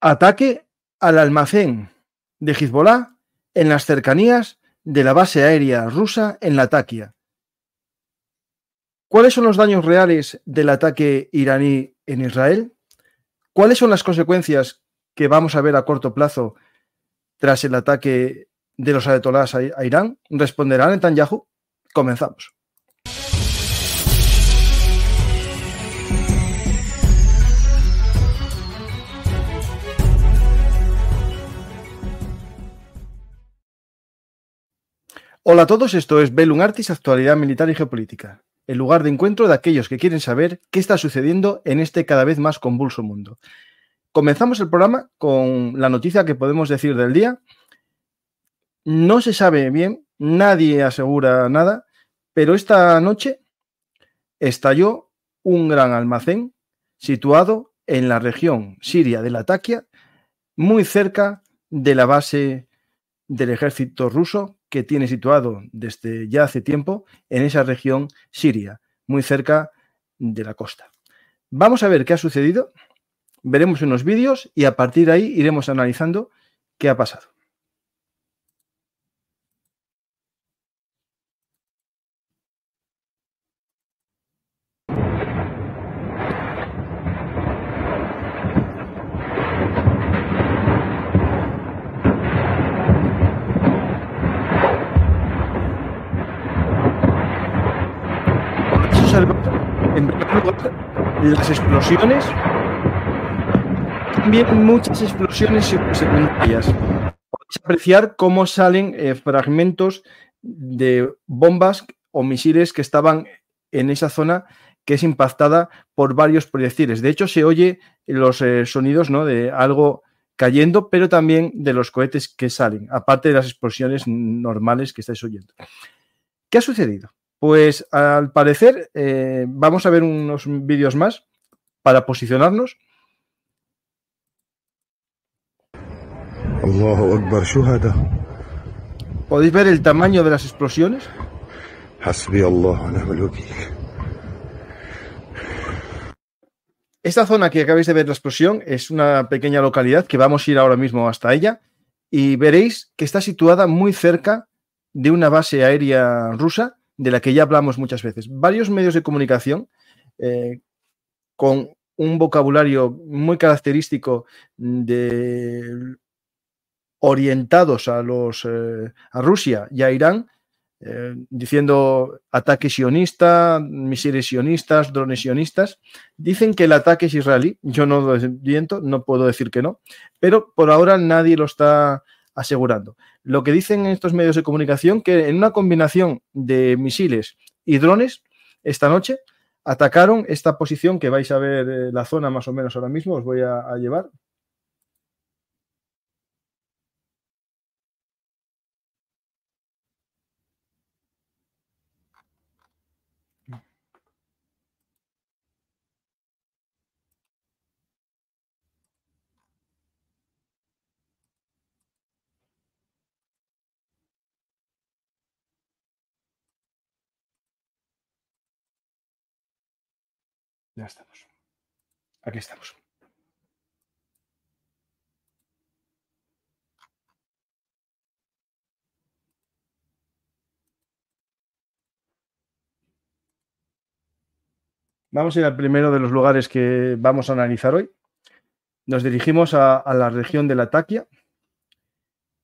Ataque al almacén de Hezbollah en las cercanías de la base aérea rusa en Latakia. ¿Cuáles son los daños reales del ataque iraní en Israel? ¿Cuáles son las consecuencias que vamos a ver a corto plazo tras el ataque de los ayatolás a Irán? ¿Responderá Tanyahu. Comenzamos. Hola a todos, esto es Belunartis, Artis, actualidad militar y geopolítica, el lugar de encuentro de aquellos que quieren saber qué está sucediendo en este cada vez más convulso mundo. Comenzamos el programa con la noticia que podemos decir del día. No se sabe bien, nadie asegura nada, pero esta noche estalló un gran almacén situado en la región siria de Latakia, muy cerca de la base del ejército ruso que tiene situado desde ya hace tiempo en esa región siria, muy cerca de la costa. Vamos a ver qué ha sucedido, veremos unos vídeos y a partir de ahí iremos analizando qué ha pasado. las explosiones, también muchas explosiones secundarias. Podéis apreciar cómo salen eh, fragmentos de bombas o misiles que estaban en esa zona que es impactada por varios proyectiles. De hecho, se oye los eh, sonidos de algo cayendo, pero también de los cohetes que salen, aparte de las explosiones normales que estáis oyendo. ¿Qué ha sucedido? Pues al parecer eh, vamos a ver unos vídeos más para posicionarnos. ¿Podéis ver el tamaño de las explosiones? Esta zona que acabáis de ver la explosión es una pequeña localidad que vamos a ir ahora mismo hasta ella y veréis que está situada muy cerca de una base aérea rusa de la que ya hablamos muchas veces. Varios medios de comunicación eh, con un vocabulario muy característico de orientados a los eh, a Rusia y a Irán, eh, diciendo ataque sionista, misiles sionistas, drones sionistas. Dicen que el ataque es israelí, yo no lo viento, no puedo decir que no, pero por ahora nadie lo está asegurando lo que dicen estos medios de comunicación, que en una combinación de misiles y drones, esta noche atacaron esta posición que vais a ver eh, la zona más o menos ahora mismo, os voy a llevar Ya estamos. Aquí estamos. Vamos a ir al primero de los lugares que vamos a analizar hoy. Nos dirigimos a, la región de la Taquia.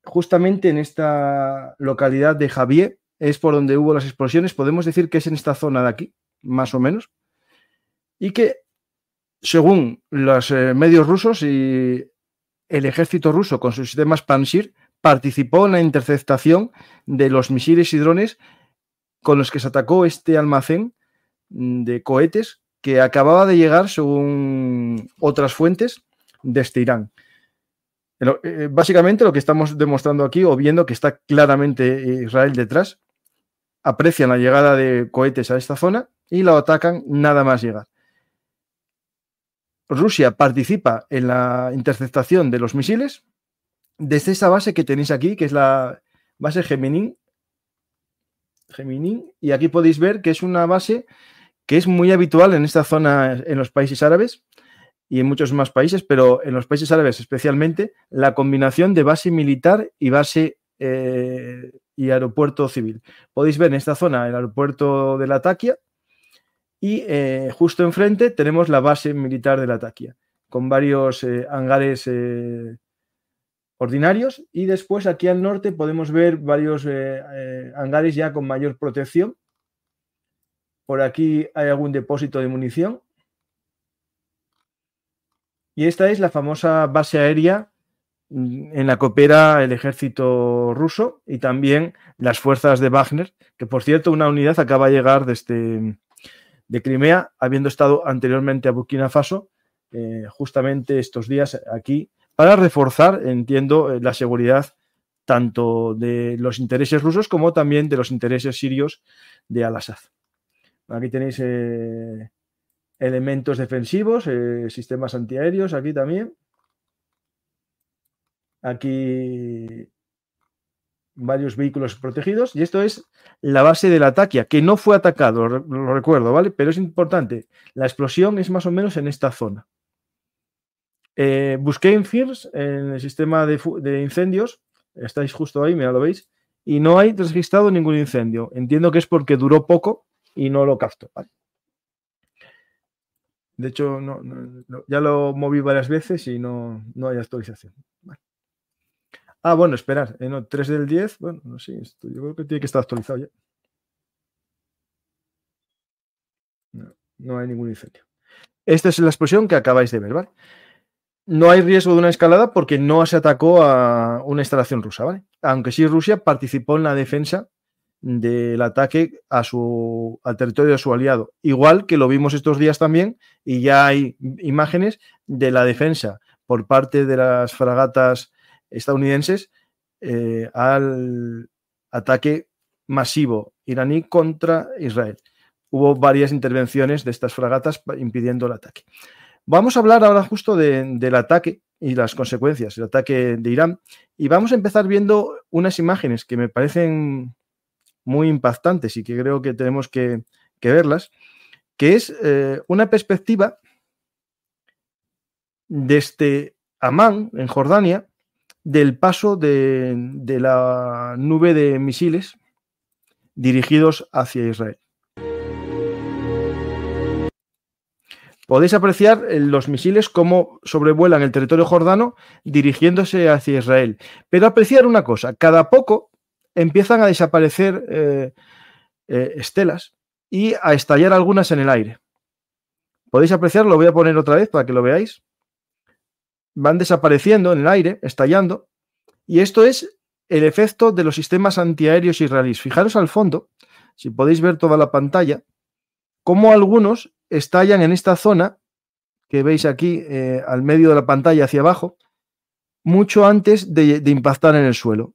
Justamente en esta localidad de Javier es por donde hubo las explosiones. Podemos decir que es en esta zona de aquí, más o menos y que, según los eh, medios rusos y el ejército ruso con sus sistemas Panshir, participó en la interceptación de los misiles y drones con los que se atacó este almacén mm, de cohetes que acababa de llegar, según otras fuentes, desde Irán. Eh, eh, básicamente lo que estamos demostrando aquí o viendo que está claramente Israel detrás, aprecian la llegada de cohetes a esta zona y la atacan nada más llegar. Rusia participa en la interceptación de los misiles desde esa base que tenéis aquí, que es la base Gemini. y aquí podéis ver que es una base que es muy habitual en esta zona, en los países árabes y en muchos más países, pero en los países árabes especialmente, la combinación de base militar y base eh, y aeropuerto civil. Podéis ver en esta zona el aeropuerto de Latakia y eh, justo enfrente tenemos la base militar de la Taquia, con varios eh, hangares eh, ordinarios. Y después aquí al norte podemos ver varios hangares ya con mayor protección. Por aquí hay algún depósito de munición. Y esta es la famosa base aérea mm, en la que opera el ejército ruso y también las fuerzas de Wagner, que por cierto una unidad acaba de llegar desde, este, de Crimea, habiendo estado anteriormente a Burkina Faso, eh, justamente estos días aquí, para reforzar, entiendo, eh, la seguridad tanto de los intereses rusos como también de los intereses sirios de Al-Assad. Aquí tenéis eh, elementos defensivos, sistemas antiaéreos, aquí también. Aquí varios vehículos protegidos y esto es la base de la taquia, que no fue atacado, lo, recuerdo, ¿vale? Pero es importante, la explosión es más o menos en esta zona. Eh, busqué en FIRS, en el sistema de, incendios, estáis justo ahí, mira, lo veis, y no hay registrado ningún incendio. Entiendo que es porque duró poco y no lo capto, ¿vale? De hecho, ya lo moví varias veces y no, hay actualización. Vale. Ah, bueno, esperar. 3 eh, del 10. Bueno, no sé, yo creo que tiene que estar actualizado ya. No, hay ningún incendio. Esta es la explosión que acabáis de ver, ¿vale? No hay riesgo de una escalada porque no se atacó a una instalación rusa, ¿vale? Aunque sí Rusia participó en la defensa del ataque a su, al territorio de su aliado. Igual que lo vimos estos días también, y ya hay imágenes de la defensa por parte de las fragatas estadounidenses eh, al ataque masivo iraní contra Israel. Hubo varias intervenciones de estas fragatas impidiendo el ataque. Vamos a hablar ahora justo del ataque y las consecuencias, el ataque de Irán. Y vamos a empezar viendo unas imágenes que me parecen muy impactantes y que creo que tenemos que, verlas, que es eh, una perspectiva desde este Amán, en Jordania, del paso de, la nube de misiles dirigidos hacia Israel. Podéis apreciar eh, los misiles cómo sobrevuelan el territorio jordano dirigiéndose hacia Israel. Pero apreciar una cosa, cada poco empiezan a desaparecer eh, eh, estelas y a estallar algunas en el aire. Podéis apreciar, lo voy a poner otra vez para que lo veáis van desapareciendo en el aire, estallando, y esto es el efecto de los sistemas antiaéreos israelíes. Fijaros al fondo, si podéis ver toda la pantalla, cómo algunos estallan en esta zona que veis aquí eh, al medio de la pantalla hacia abajo, mucho antes de, impactar en el suelo.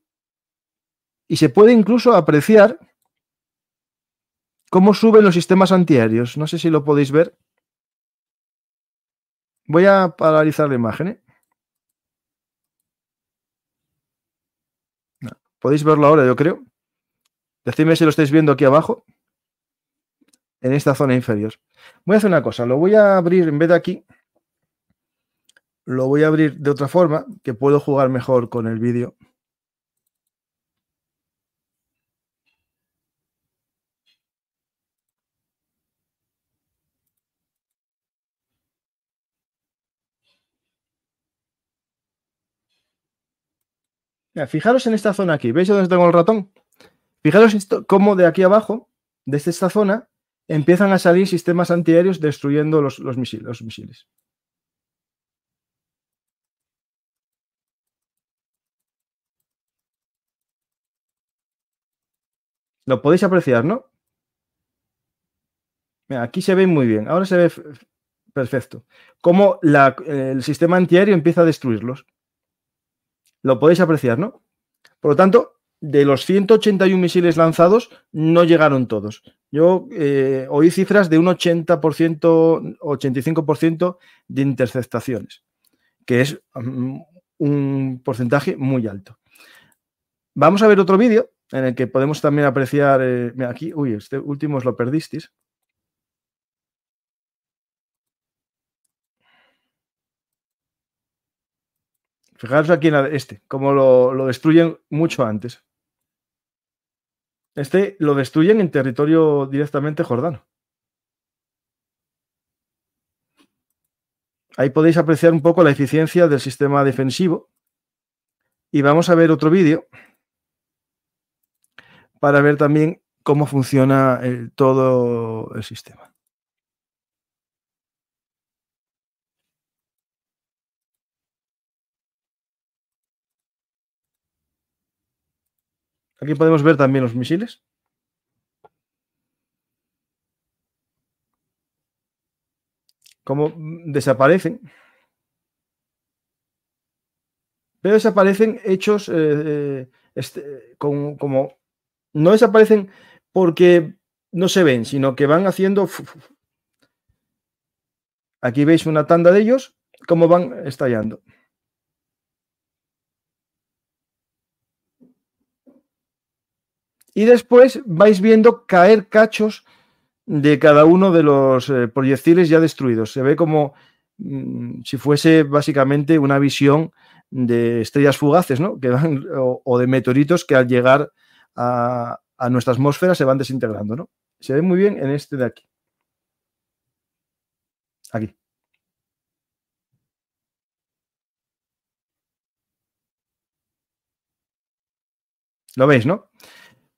Y se puede incluso apreciar cómo suben los sistemas antiaéreos. No sé si lo podéis ver. Voy a paralizar la imagen. ¿eh? Podéis verlo ahora, yo creo. Decidme si lo estáis viendo aquí abajo, en esta zona inferior. Voy a hacer una cosa, lo voy a abrir en vez de aquí, lo voy a abrir de otra forma, que puedo jugar mejor con el vídeo. fijaros en esta zona aquí. ¿Veis dónde tengo el ratón? Fijaros cómo de aquí abajo, desde esta zona, empiezan a salir sistemas antiaéreos destruyendo los, misiles, los misiles. Lo podéis apreciar, ¿no? aquí se ve muy bien. Ahora se ve perfecto. Cómo el sistema antiaéreo empieza a destruirlos. Lo podéis apreciar, ¿no? Por lo tanto, de los 181 misiles lanzados, no llegaron todos. Yo eh, oí cifras de un 80%, 85% de interceptaciones, que es mm, un porcentaje muy alto. Vamos a ver otro vídeo en el que podemos también apreciar, eh, aquí, uy, este último os lo perdisteis, Fijaros aquí en este, como lo, lo destruyen mucho antes. Este lo destruyen en territorio directamente jordano. Ahí podéis apreciar un poco la eficiencia del sistema defensivo. Y vamos a ver otro vídeo para ver también cómo funciona todo el sistema. Aquí podemos ver también los misiles. Cómo desaparecen. Pero desaparecen hechos eh, eh, este, como... No desaparecen porque no se ven, sino que van haciendo... Aquí veis una tanda de ellos, cómo van estallando. Y después vais viendo caer cachos de cada uno de los eh, proyectiles ya destruidos. Se ve como mm, si fuese básicamente una visión de estrellas fugaces, ¿no? Que van, o, de meteoritos que al llegar a, a, nuestra atmósfera se van desintegrando, ¿no? Se ve muy bien en este de aquí. Aquí. ¿Lo veis, no?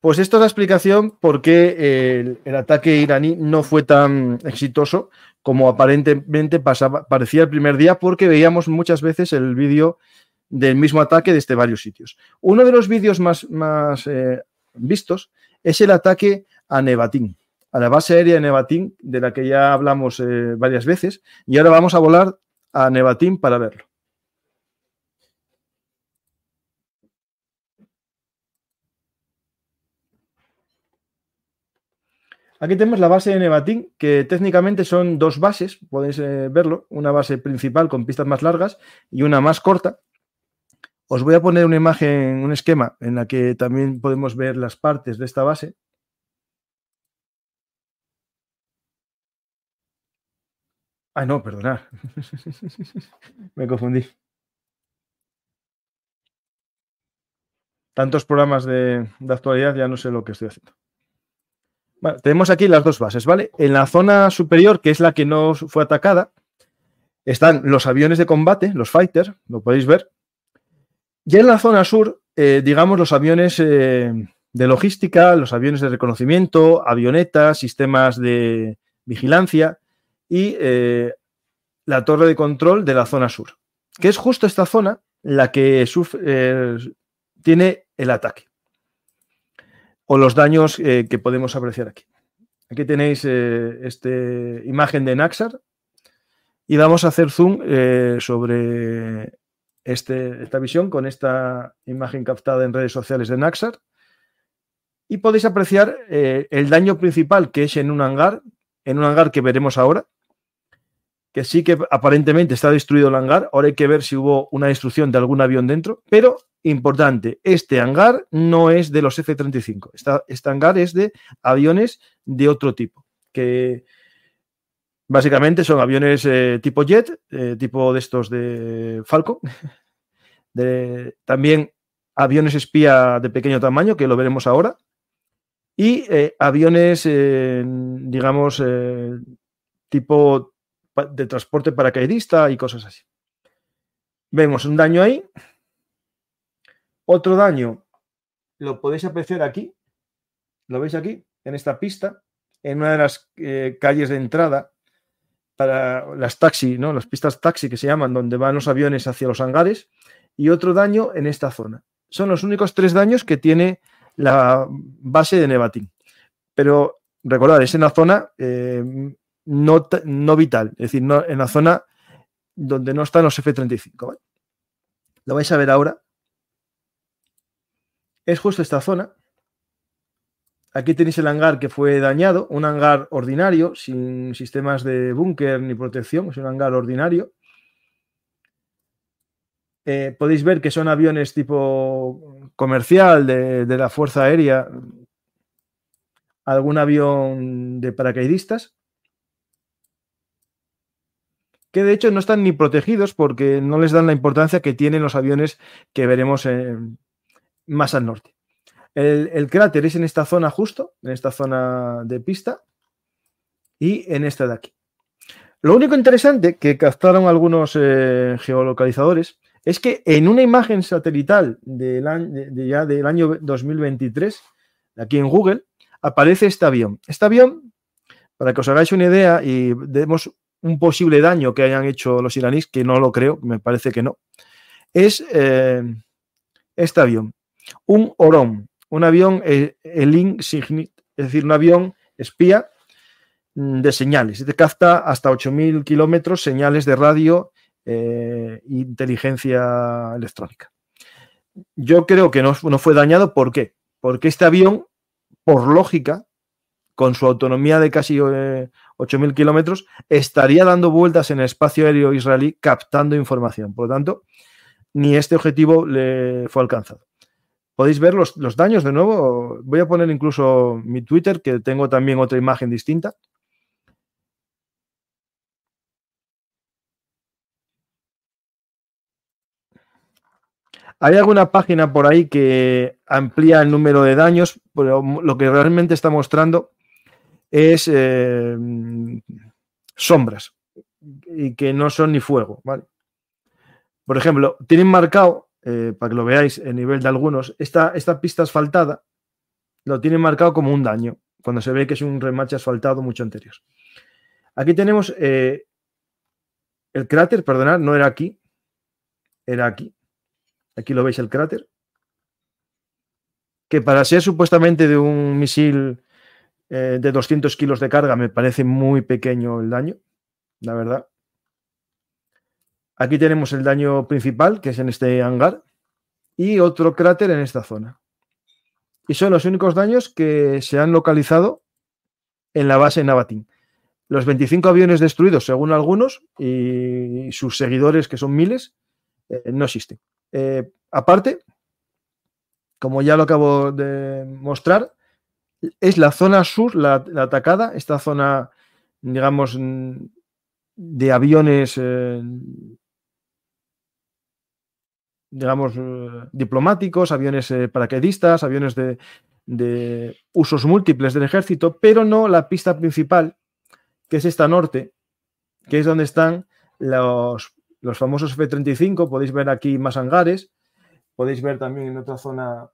Pues esto es la explicación por qué eh, el, ataque iraní no fue tan exitoso como aparentemente parecía el primer día, porque veíamos muchas veces el vídeo del mismo ataque desde varios sitios. Uno de los vídeos más, más eh, vistos es el ataque a Nevatín, a la base aérea de Nevatín, de la que ya hablamos eh, varias veces, y ahora vamos a volar a Nevatín para verlo. Aquí tenemos la base de Nevatín, que técnicamente son dos bases, podéis eh, verlo, una base principal con pistas más largas y una más corta. Os voy a poner una imagen, un esquema en la que también podemos ver las partes de esta base. Ah, no, perdonad. Me confundí. Tantos programas de actualidad, ya no sé lo que estoy haciendo tenemos aquí las dos bases, ¿vale? En la zona superior, que es la que no fue atacada, están los aviones de combate, los fighters, lo podéis ver. Y en la zona sur, eh, digamos, los aviones eh, de logística, los aviones de reconocimiento, avionetas, sistemas de vigilancia y eh, la torre de control de la zona sur, que es justo esta zona la que tiene el ataque o los daños eh, que podemos apreciar aquí. Aquí tenéis eh, esta imagen de Naxar y vamos a hacer zoom eh, sobre este, esta visión con esta imagen captada en redes sociales de Naxar y podéis apreciar el daño principal que es en un hangar, en un hangar que veremos ahora, que sí que aparentemente está destruido el hangar. Ahora hay que ver si hubo una destrucción de algún avión dentro. Pero, importante, este hangar no es de los F-35. este hangar es de aviones de otro tipo, que básicamente son aviones eh, tipo jet, eh, tipo de estos de Falcon De, también aviones espía de pequeño tamaño, que lo veremos ahora. Y eh, aviones, digamos, tipo de transporte paracaidista y cosas así. Vemos un daño ahí. Otro daño lo podéis apreciar aquí. ¿Lo veis aquí? En esta pista, en una de las eh, calles de entrada para las taxis, ¿no? Las pistas taxi que se llaman, donde van los aviones hacia los hangares. Y otro daño en esta zona. Son los únicos tres daños que tiene la base de Nevatín. Pero recordad, es en la zona eh, no, no vital, es decir, no, en la zona donde no están los F-35. Lo vais a ver ahora. Es justo esta zona. Aquí tenéis el hangar que fue dañado, un hangar ordinario, sin sistemas de búnker ni protección, es un hangar ordinario. Eh, podéis ver que son aviones tipo comercial de la Fuerza Aérea, algún avión de paracaidistas que de hecho no están ni protegidos porque no les dan la importancia que tienen los aviones que veremos eh, más al norte. El, cráter es en esta zona justo, en esta zona de pista y en esta de aquí. Lo único interesante que captaron algunos eh, geolocalizadores es que en una imagen satelital ya del año 2023, aquí en Google, aparece este avión. Este avión, para que os hagáis una idea y demos un posible daño que hayan hecho los iraníes, que no lo creo, me parece que no, es eh, este avión, un Orón, un avión eh, Elin Signit, es decir, un avión espía mm, de señales, de capta hasta 8.000 kilómetros señales de radio eh, inteligencia electrónica. Yo creo que no, no fue dañado, ¿por qué? Porque este avión, por lógica, con su autonomía de casi 8.000 kilómetros, estaría dando vueltas en el espacio aéreo israelí captando información. Por lo tanto, ni este objetivo le fue alcanzado. Podéis ver los, daños de nuevo. Voy a poner incluso mi Twitter, que tengo también otra imagen distinta. Hay alguna página por ahí que amplía el número de daños, pero lo que realmente está mostrando es em, sombras y que no son ni fuego, ¿vale? Por ejemplo, tienen marcado, eh, para que lo veáis el nivel de algunos, esta, esta pista asfaltada lo tienen marcado como un daño, cuando se ve que es un remache asfaltado mucho anterior. Aquí tenemos eh, el cráter, perdonad, no era aquí, era aquí. Aquí lo veis el cráter. Que para ser supuestamente de un misil eh, de 200 kilos de carga me parece muy pequeño el daño, la verdad. Aquí tenemos el daño principal, que es en este hangar, y otro cráter en esta zona. Y son los únicos daños que se han localizado en la base Navatin. Los 25 aviones destruidos, según algunos, y sus seguidores, que son miles, eh, no existen. Eh, aparte, como ya lo acabo de mostrar, es la zona sur, la, atacada, esta zona, digamos, de aviones, eh, digamos, eh, diplomáticos, aviones eh, paraquedistas, aviones de, usos múltiples del ejército, pero no la pista principal, que es esta norte, que es donde están los, los famosos F-35, podéis ver aquí más hangares, podéis ver también en otra zona,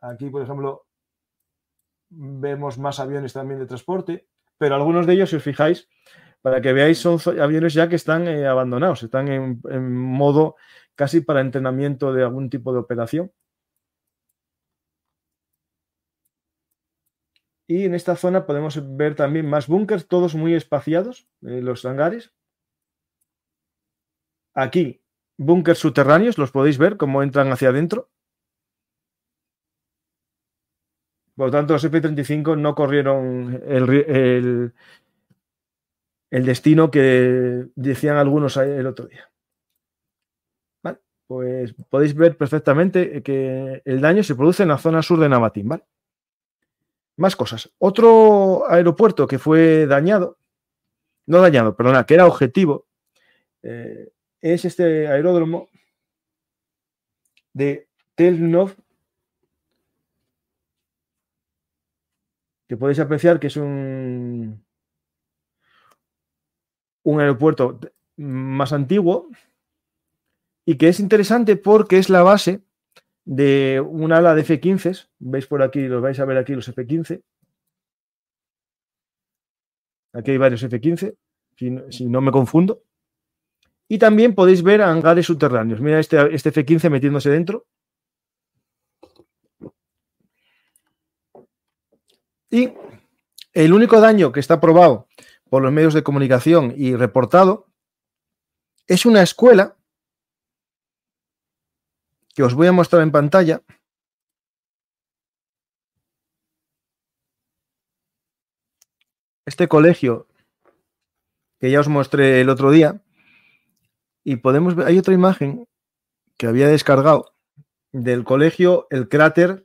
aquí por ejemplo, vemos más aviones también de transporte, pero algunos de ellos, si os fijáis, para que veáis, son aviones ya que están eh, abandonados, están en, modo casi para entrenamiento de algún tipo de operación. Y en esta zona podemos ver también más búnkers, todos muy espaciados, eh, los hangares. Aquí, búnkers subterráneos, los podéis ver cómo entran hacia adentro. Por lo tanto, los f 35 no corrieron el, destino que decían algunos el otro día. Pues podéis ver perfectamente que el daño se produce en la zona sur de Navatín. ¿vale? Más cosas. Otro aeropuerto que fue dañado, no dañado, perdona, que era objetivo, eh, es este aeródromo de Telnov podéis apreciar que es un, un aeropuerto más antiguo y que es interesante porque es la base de un ala de F-15. Veis por aquí, los vais a ver aquí los F-15. Aquí hay varios F-15, si, no me confundo. Y también podéis ver hangares subterráneos. Mira este, este F-15 metiéndose dentro. Y el único daño que está probado por los medios de comunicación y reportado es una escuela que os voy a mostrar en pantalla. Este colegio que ya os mostré el otro día y podemos ver, hay otra imagen que había descargado del colegio El Cráter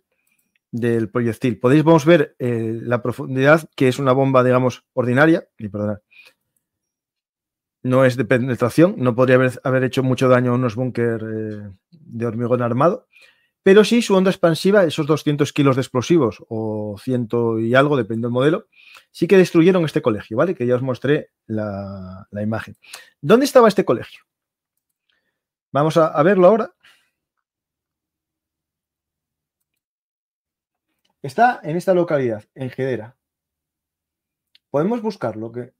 del proyectil. Podéis, ver eh, la profundidad, que es una bomba, digamos, ordinaria. Y no es de penetración, no podría haber, hecho mucho daño a unos búnker eh, de hormigón armado, pero sí su onda expansiva, esos 200 kilos de explosivos o ciento y algo, depende del modelo, sí que destruyeron este colegio, ¿vale? Que ya os mostré la, imagen. ¿Dónde estaba este colegio? Vamos a verlo ahora. Está en esta localidad, en Gedera. Podemos buscarlo, que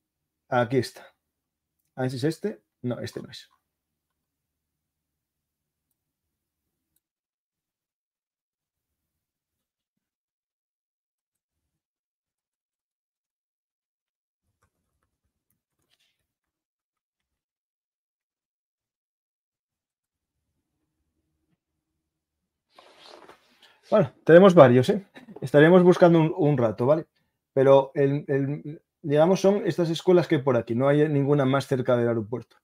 aquí está. A es este. No, este no es. Bueno, tenemos varios, ¿eh? Estaremos buscando un, rato, ¿vale? Pero, digamos, son estas escuelas que hay por aquí, no hay ninguna más cerca del aeropuerto.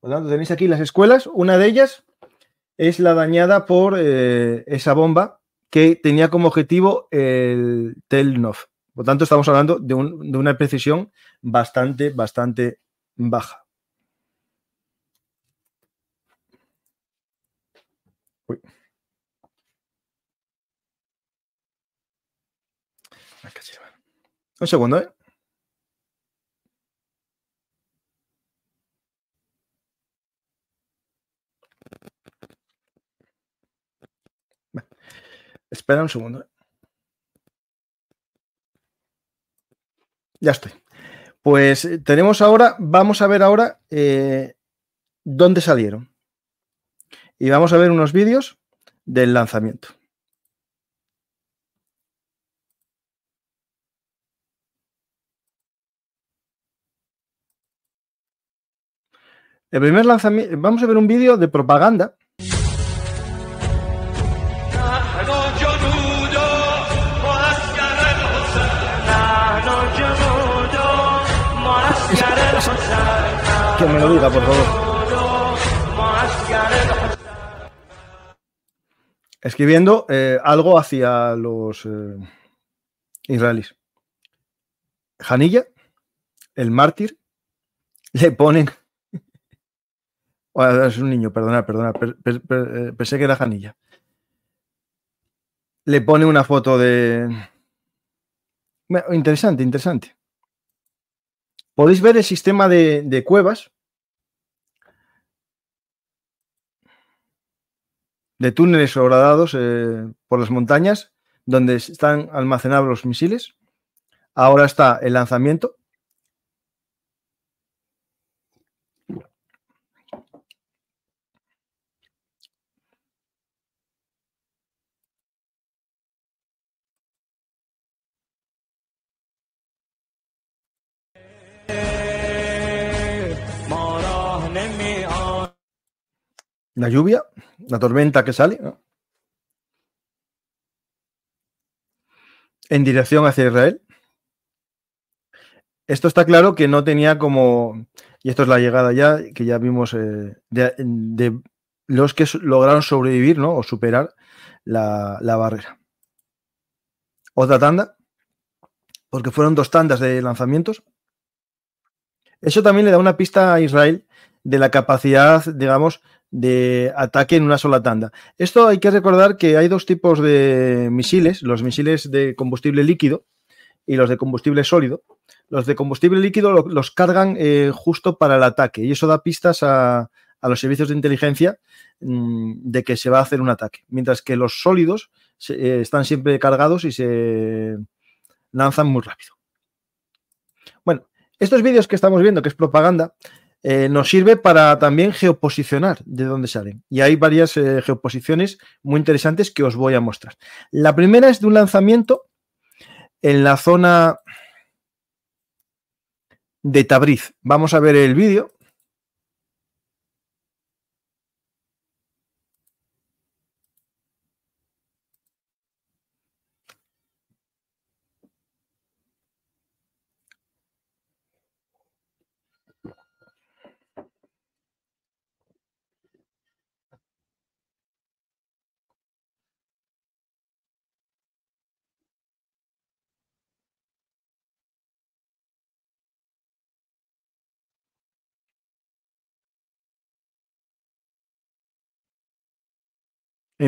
Por lo tanto, tenéis aquí las escuelas, una de ellas es la dañada por eh, esa bomba que tenía como objetivo el Telnov. Por lo tanto, estamos hablando de, de una precisión bastante, bastante baja. Uy. Un segundo, ¿eh? espera un segundo. ¿eh? Ya estoy. Pues eh, tenemos ahora, vamos a ver ahora eh, dónde salieron. Y vamos a ver unos vídeos del lanzamiento. El primer lanzamiento. Vamos a ver un vídeo de propaganda. Que me lo diga, por favor. Escribiendo eh, algo hacia los eh, israelíes. Janilla, el mártir, le ponen es un niño, perdona, perdona. Eh, pensé que era Janilla. Le pone una foto de. interesante, interesante. Podéis ver el sistema de, cuevas. de túneles sobradados eh, por las montañas donde están almacenados los misiles. Ahora está el lanzamiento, La lluvia, la tormenta que sale, ¿no? En dirección hacia Israel. Esto está claro que no tenía como. Y esto es la llegada ya, que ya vimos eh, de, los que lograron sobrevivir, ¿no? O superar la, la barrera. Otra tanda, porque fueron dos tandas de lanzamientos. Eso también le da una pista a Israel de la capacidad, digamos, de ataque en una sola tanda. Esto hay que recordar que hay dos tipos de misiles, los misiles de combustible líquido y los de combustible sólido. Los de combustible líquido los cargan eh, justo para el ataque y eso da pistas a, los servicios de inteligencia mm, de que se va a hacer un ataque, mientras que los sólidos eh, están siempre cargados y se lanzan muy rápido. Bueno, estos vídeos que estamos viendo, que es propaganda, eh, nos sirve para también geoposicionar de dónde salen. Y hay varias eh, geoposiciones muy interesantes que os voy a mostrar. La primera es de un lanzamiento en la zona de Tabriz. Vamos a ver el vídeo.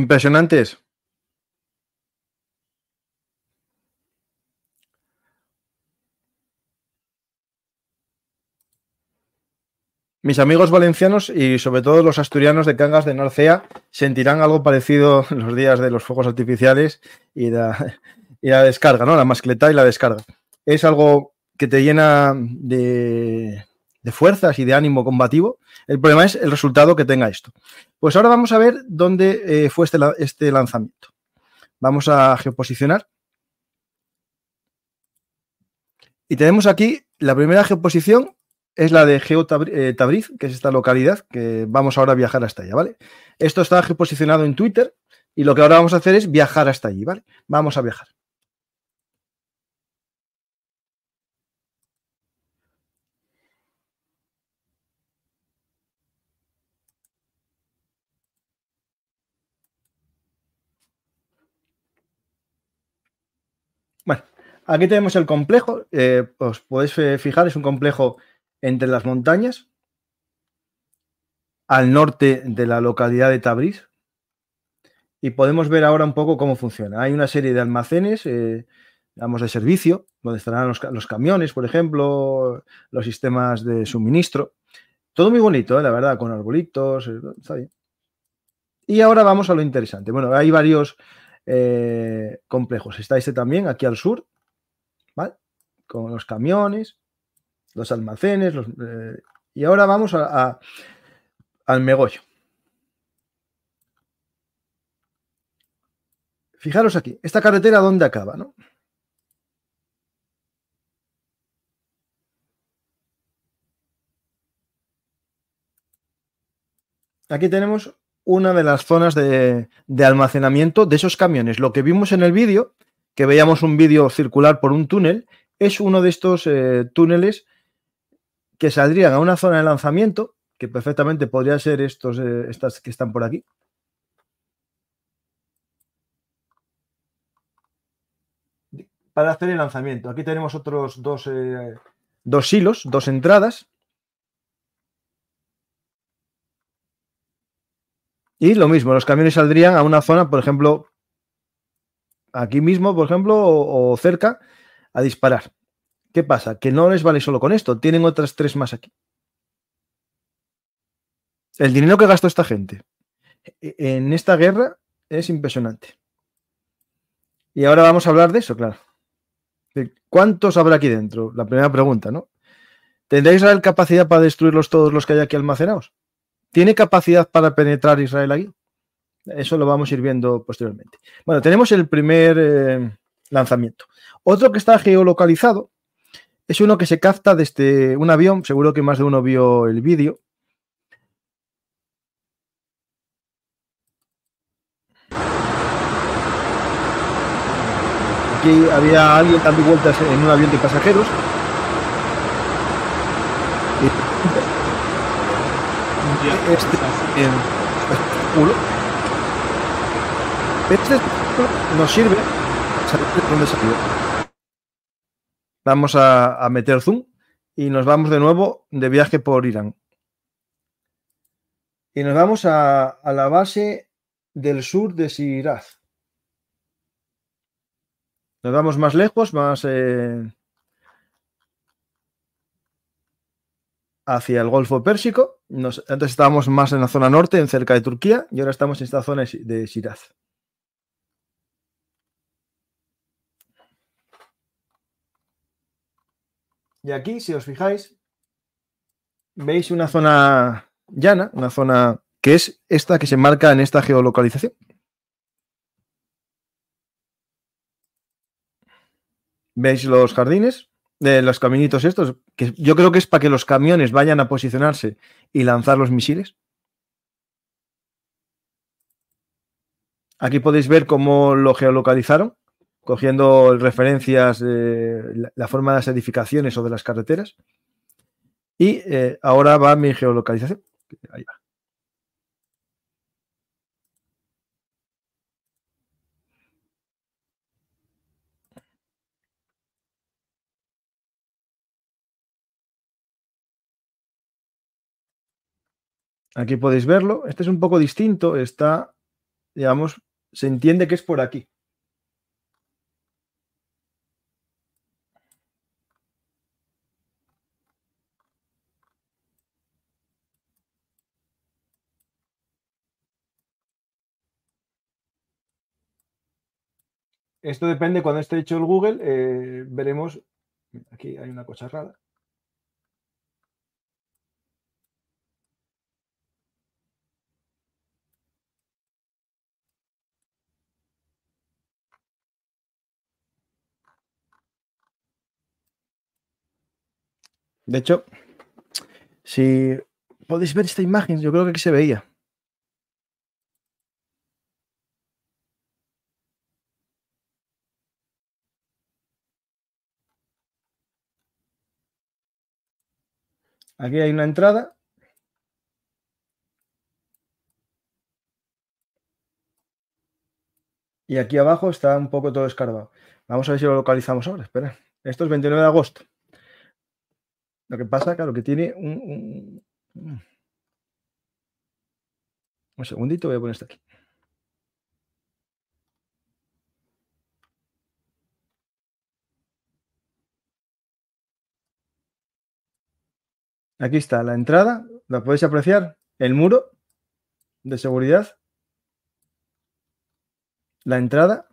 Impresionantes. Mis amigos valencianos y sobre todo los asturianos de Cangas de Narcea sentirán algo parecido en los días de los fuegos artificiales y la, descarga, ¿no? La mascleta y la descarga. Es algo que te llena de fuerzas y de ánimo combativo. El problema es el resultado que tenga esto. Pues ahora vamos a ver dónde eh, fue este, este, lanzamiento. Vamos a geoposicionar. Y tenemos aquí la primera geoposición, es la de Geotabriz, eh, que es esta localidad, que vamos ahora a viajar hasta allá, ¿vale? Esto está geoposicionado en Twitter y lo que ahora vamos a hacer es viajar hasta allí, ¿vale? Vamos a viajar. Aquí tenemos el complejo, eh, os podéis fijar, es un complejo entre las montañas, al norte de la localidad de Tabriz. Y podemos ver ahora un poco cómo funciona. Hay una serie de almacenes, eh, digamos, de servicio, donde estarán los, camiones, por ejemplo, los sistemas de suministro. Todo muy bonito, eh, la verdad, con arbolitos, eh, está Y ahora vamos a lo interesante. Bueno, hay varios complejos. Está este también, aquí al sur, ¿vale? Con los camiones, los almacenes, los, eh, y ahora vamos a, al megollo. Fijaros aquí, esta carretera dónde acaba, ¿no? Aquí tenemos una de las zonas de, de almacenamiento de esos camiones. Lo que vimos en el vídeo que veíamos un vídeo circular por un túnel, es uno de estos eh, túneles que saldrían a una zona de lanzamiento, que perfectamente podría ser estos, eh, estas que están por aquí. Para hacer el lanzamiento. Aquí tenemos otros dos, eh, dos hilos, dos entradas. Y lo mismo, los camiones saldrían a una zona, por ejemplo, aquí mismo, por ejemplo, o, cerca, a disparar. ¿Qué pasa? Que no les vale solo con esto, tienen otras tres más aquí. El dinero que gastó esta gente e, e, en esta guerra es impresionante. Y ahora vamos a hablar de eso, claro. ¿Cuántos habrá aquí dentro? La primera pregunta, ¿no? ¿Tendrá Israel capacidad para destruirlos todos los que hay aquí almacenados? ¿Tiene capacidad para penetrar Israel aquí? Eso lo vamos a ir viendo posteriormente. Bueno, tenemos el primer eh, lanzamiento. Otro que está geolocalizado es uno que se capta desde un avión. Seguro que más de uno vio el vídeo. Aquí había alguien dando vueltas en un avión de pasajeros. Este, culo este nos sirve Vamos a, meter zoom y nos vamos de nuevo de viaje por Irán. Y nos vamos a, la base del sur de Siraz. Nos vamos más lejos, más eh, hacia el Golfo Pérsico. Nos, antes estábamos más en la zona norte, en cerca de Turquía, y ahora estamos en esta zona de siraz Y aquí, si os fijáis, veis una zona llana, una zona que es esta que se marca en esta geolocalización. ¿Veis los jardines? de eh, los caminitos estos, que yo creo que es para que los camiones vayan a posicionarse y lanzar los misiles. Aquí podéis ver cómo lo geolocalizaron cogiendo referencias la, forma de las edificaciones o de las carreteras. Y eh, ahora va mi geolocalización. Ahí va. Aquí podéis verlo. Este es un poco distinto. Está, digamos, se entiende que es por aquí. Esto depende cuando esté hecho el Google. Eh, veremos. Aquí hay una cosa rara. De hecho, si podéis ver esta imagen, yo creo que aquí se veía. Aquí hay una entrada. Y aquí abajo está un poco todo descargado. Vamos a ver si lo localizamos ahora. Espera. Esto es 29 de agosto. Lo que pasa, claro, que tiene un... Un, un segundito, voy a poner esto aquí. Aquí está la entrada, la podéis apreciar, el muro de seguridad, la entrada.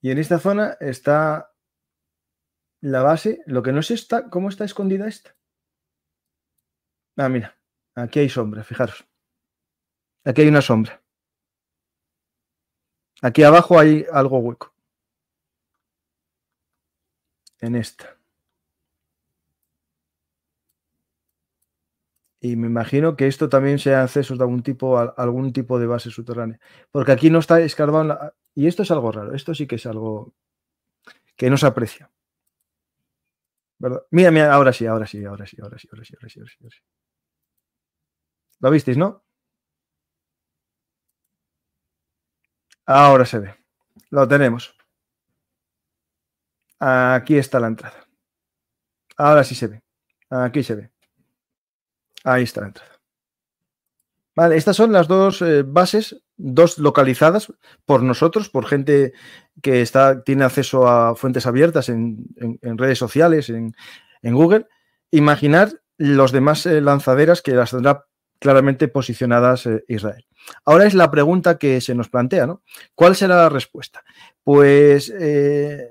Y en esta zona está la base. Lo que no sé está, cómo está escondida esta. Ah, mira, aquí hay sombra, fijaros. Aquí hay una sombra. Aquí abajo hay algo hueco. En esta. Y me imagino que esto también sea acceso de algún tipo, a algún tipo de base subterránea. Porque aquí no está escarbado. Y esto es algo raro. Esto sí que es algo que no se aprecia. ¿Verdad? Mira, mira, ahora sí, ahora sí, ahora sí, ahora sí, ahora sí, ahora sí, ahora sí. Ahora sí. ¿Lo visteis, no? Ahora se ve. Lo tenemos. Aquí está la entrada. Ahora sí se ve. Aquí se ve. Ahí está la entrada. Vale, estas son las dos eh, bases, dos localizadas por nosotros, por gente que está, tiene acceso a fuentes abiertas en, redes sociales, en, Google. Imaginar los demás eh, lanzaderas que las tendrá claramente posicionadas eh, Israel. Ahora es la pregunta que se nos plantea, ¿no? ¿Cuál será la respuesta? Pues eh,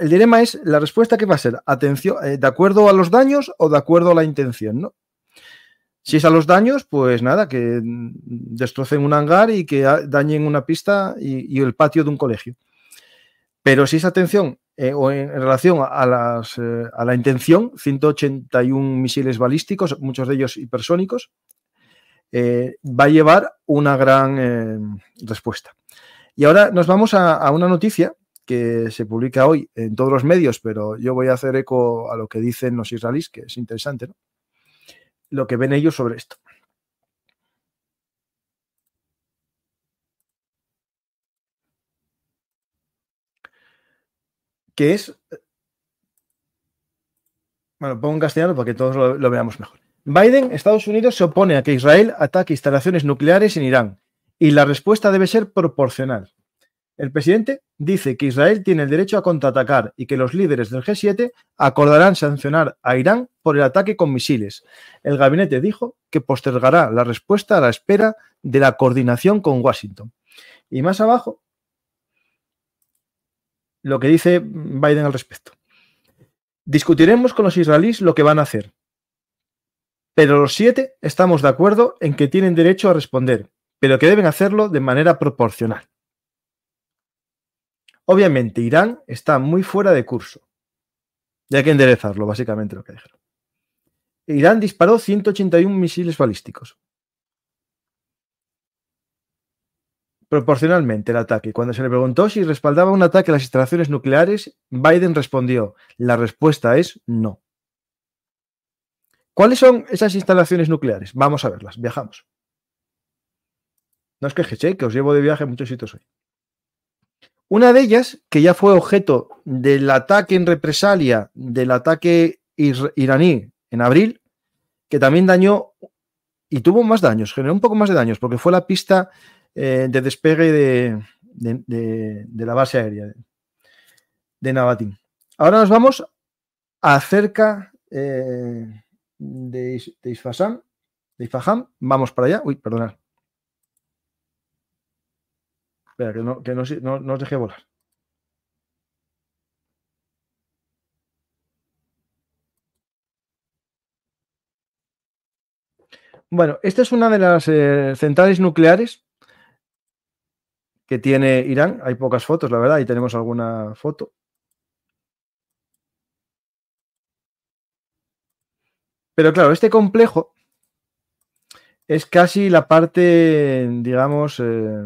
el dilema es la respuesta que va a ser, atención, eh, de acuerdo a los daños o de acuerdo a la intención, ¿no? Si es a los daños, pues nada, que destrocen un hangar y que dañen una pista y el patio de un colegio. Pero si es atención eh, o en, relación a, eh, la intención, 181 misiles balísticos, muchos de ellos hipersónicos, eh, va a llevar una gran respuesta. Y ahora nos vamos a, una noticia que se publica hoy en todos los medios, pero yo voy a hacer eco a lo que dicen los israelíes, que es interesante, lo que ven ellos sobre esto. que es... Bueno, pongo en castellano para que todos lo, veamos mejor. Biden, Estados Unidos, se opone a que Israel ataque instalaciones nucleares en Irán y la respuesta debe ser proporcional. El presidente dice que Israel tiene el derecho a contraatacar y que los líderes del G7 acordarán sancionar a Irán por el ataque con misiles. El gabinete dijo que postergará la respuesta a la espera de la coordinación con Washington. Y más abajo lo que dice Biden al respecto. Discutiremos con los israelíes lo que van a hacer. Pero los siete estamos de acuerdo en que tienen derecho a responder, pero que deben hacerlo de manera proporcional. Obviamente, Irán está muy fuera de curso. Y hay que enderezarlo, básicamente lo que dijeron. Irán disparó 181 misiles balísticos, proporcionalmente el ataque. Cuando se le preguntó si respaldaba un ataque a las instalaciones nucleares, Biden respondió, la respuesta es no. ¿Cuáles son esas instalaciones nucleares? Vamos a verlas, viajamos. No os queje ¿eh? que os llevo de viaje muchos sitios hoy. Una de ellas, que ya fue objeto del ataque en represalia del ataque iraní en abril, que también dañó y tuvo más daños, generó un poco más de daños, porque fue la pista eh, de despegue de, la base aérea de Navatín. Ahora nos vamos acerca cerca eh, de, Isfahan. De Vamos para allá. Uy, perdonad. Espera, que no, que no, os dejé volar. Bueno, esta es una de las eh, centrales nucleares que tiene Irán. Hay pocas fotos, la verdad, y tenemos alguna foto. Pero claro, este complejo es casi la parte, digamos, eh,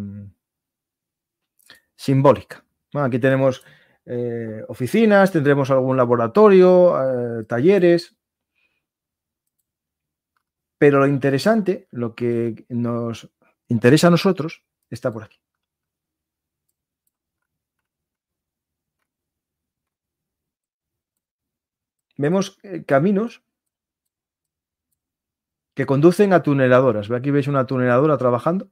simbólica. aquí tenemos eh, oficinas, tendremos algún laboratorio, eh, talleres. Pero lo interesante, lo que nos interesa a nosotros, está por aquí. vemos eh, caminos que conducen a tuneladoras. Aquí veis una tuneladora trabajando.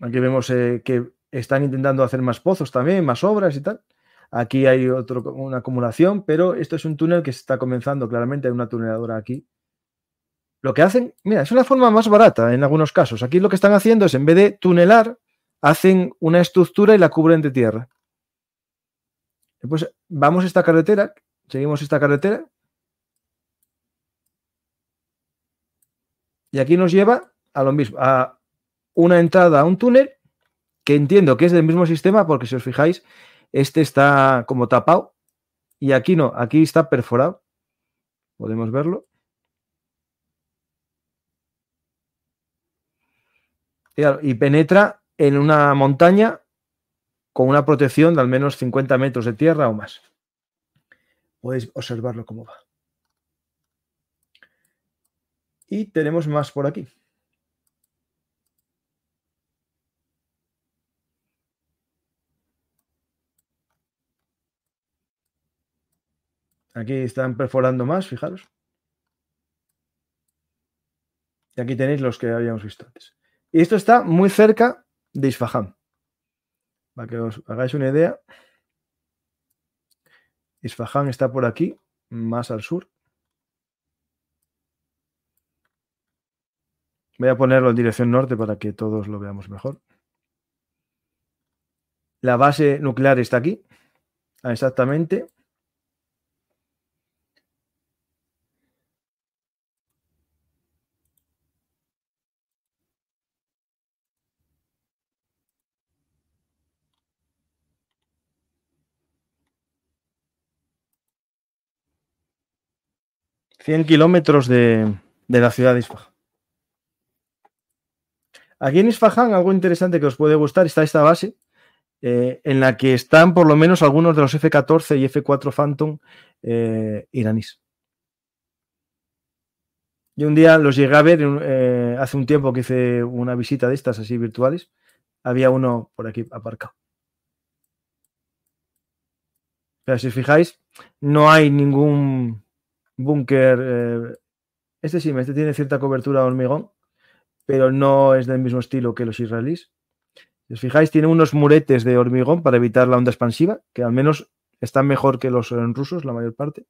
Aquí vemos eh, que están intentando hacer más pozos también, más obras y tal. Aquí hay otro, una acumulación, pero esto es un túnel que se está comenzando claramente, hay una tuneladora aquí. Lo que hacen, mira, es una forma más barata en algunos casos. Aquí lo que están haciendo es, en vez de tunelar, hacen una estructura y la cubren de tierra. Pues vamos a esta carretera, seguimos esta carretera. Y aquí nos lleva a lo mismo, a una entrada a un túnel que entiendo que es del mismo sistema porque si os fijáis, este está como tapado y aquí no, aquí está perforado. Podemos verlo. Y penetra en una montaña con una protección de al menos 50 metros de tierra o más. Podéis observarlo cómo va. Y tenemos más por aquí. Aquí están perforando más, fijaros. Y aquí tenéis los que habíamos visto antes. Y esto está muy cerca de Isfahan. Para que os hagáis una idea, Isfahan está por aquí, más al sur. Voy a ponerlo en dirección norte para que todos lo veamos mejor. La base nuclear está aquí, exactamente. 100 kilómetros de, la ciudad de Isfahan. Aquí en Isfahan, algo interesante que os puede gustar, está esta base eh, en la que están por lo menos algunos de los F-14 y F-4 Phantom eh, iraníes. Yo un día los llegué a ver eh, hace un tiempo que hice una visita de estas así virtuales. Había uno por aquí aparcado. Pero si os fijáis, no hay ningún Búnker eh, este sí, este tiene cierta cobertura de hormigón, pero no es del mismo estilo que los israelíes. Si os fijáis, tiene unos muretes de hormigón para evitar la onda expansiva, que al menos están mejor que los eh, rusos, la mayor parte.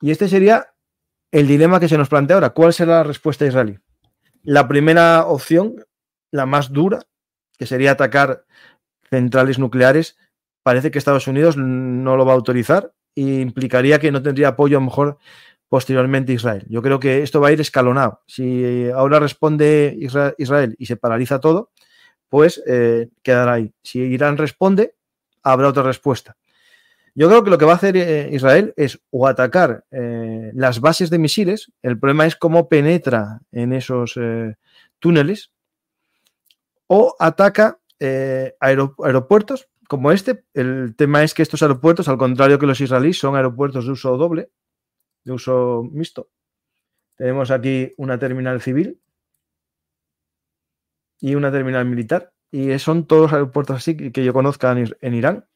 Y este sería el dilema que se nos plantea ahora. ¿Cuál será la respuesta israelí? La primera opción, la más dura, que sería atacar centrales nucleares parece que Estados Unidos no lo va a autorizar e implicaría que no tendría apoyo a lo mejor posteriormente Israel. Yo creo que esto va a ir escalonado. Si ahora responde Israel y se paraliza todo, pues eh, quedará ahí. Si Irán responde, habrá otra respuesta. Yo creo que lo que va a hacer eh, Israel es o atacar eh, las bases de misiles, el problema es cómo penetra en esos túneles, o ataca aeropuertos, como este, el tema es que estos aeropuertos, al contrario que los israelíes, son aeropuertos de uso doble, de uso mixto. Tenemos aquí una terminal civil y una terminal militar. Y son todos aeropuertos así que yo conozca en, Irán.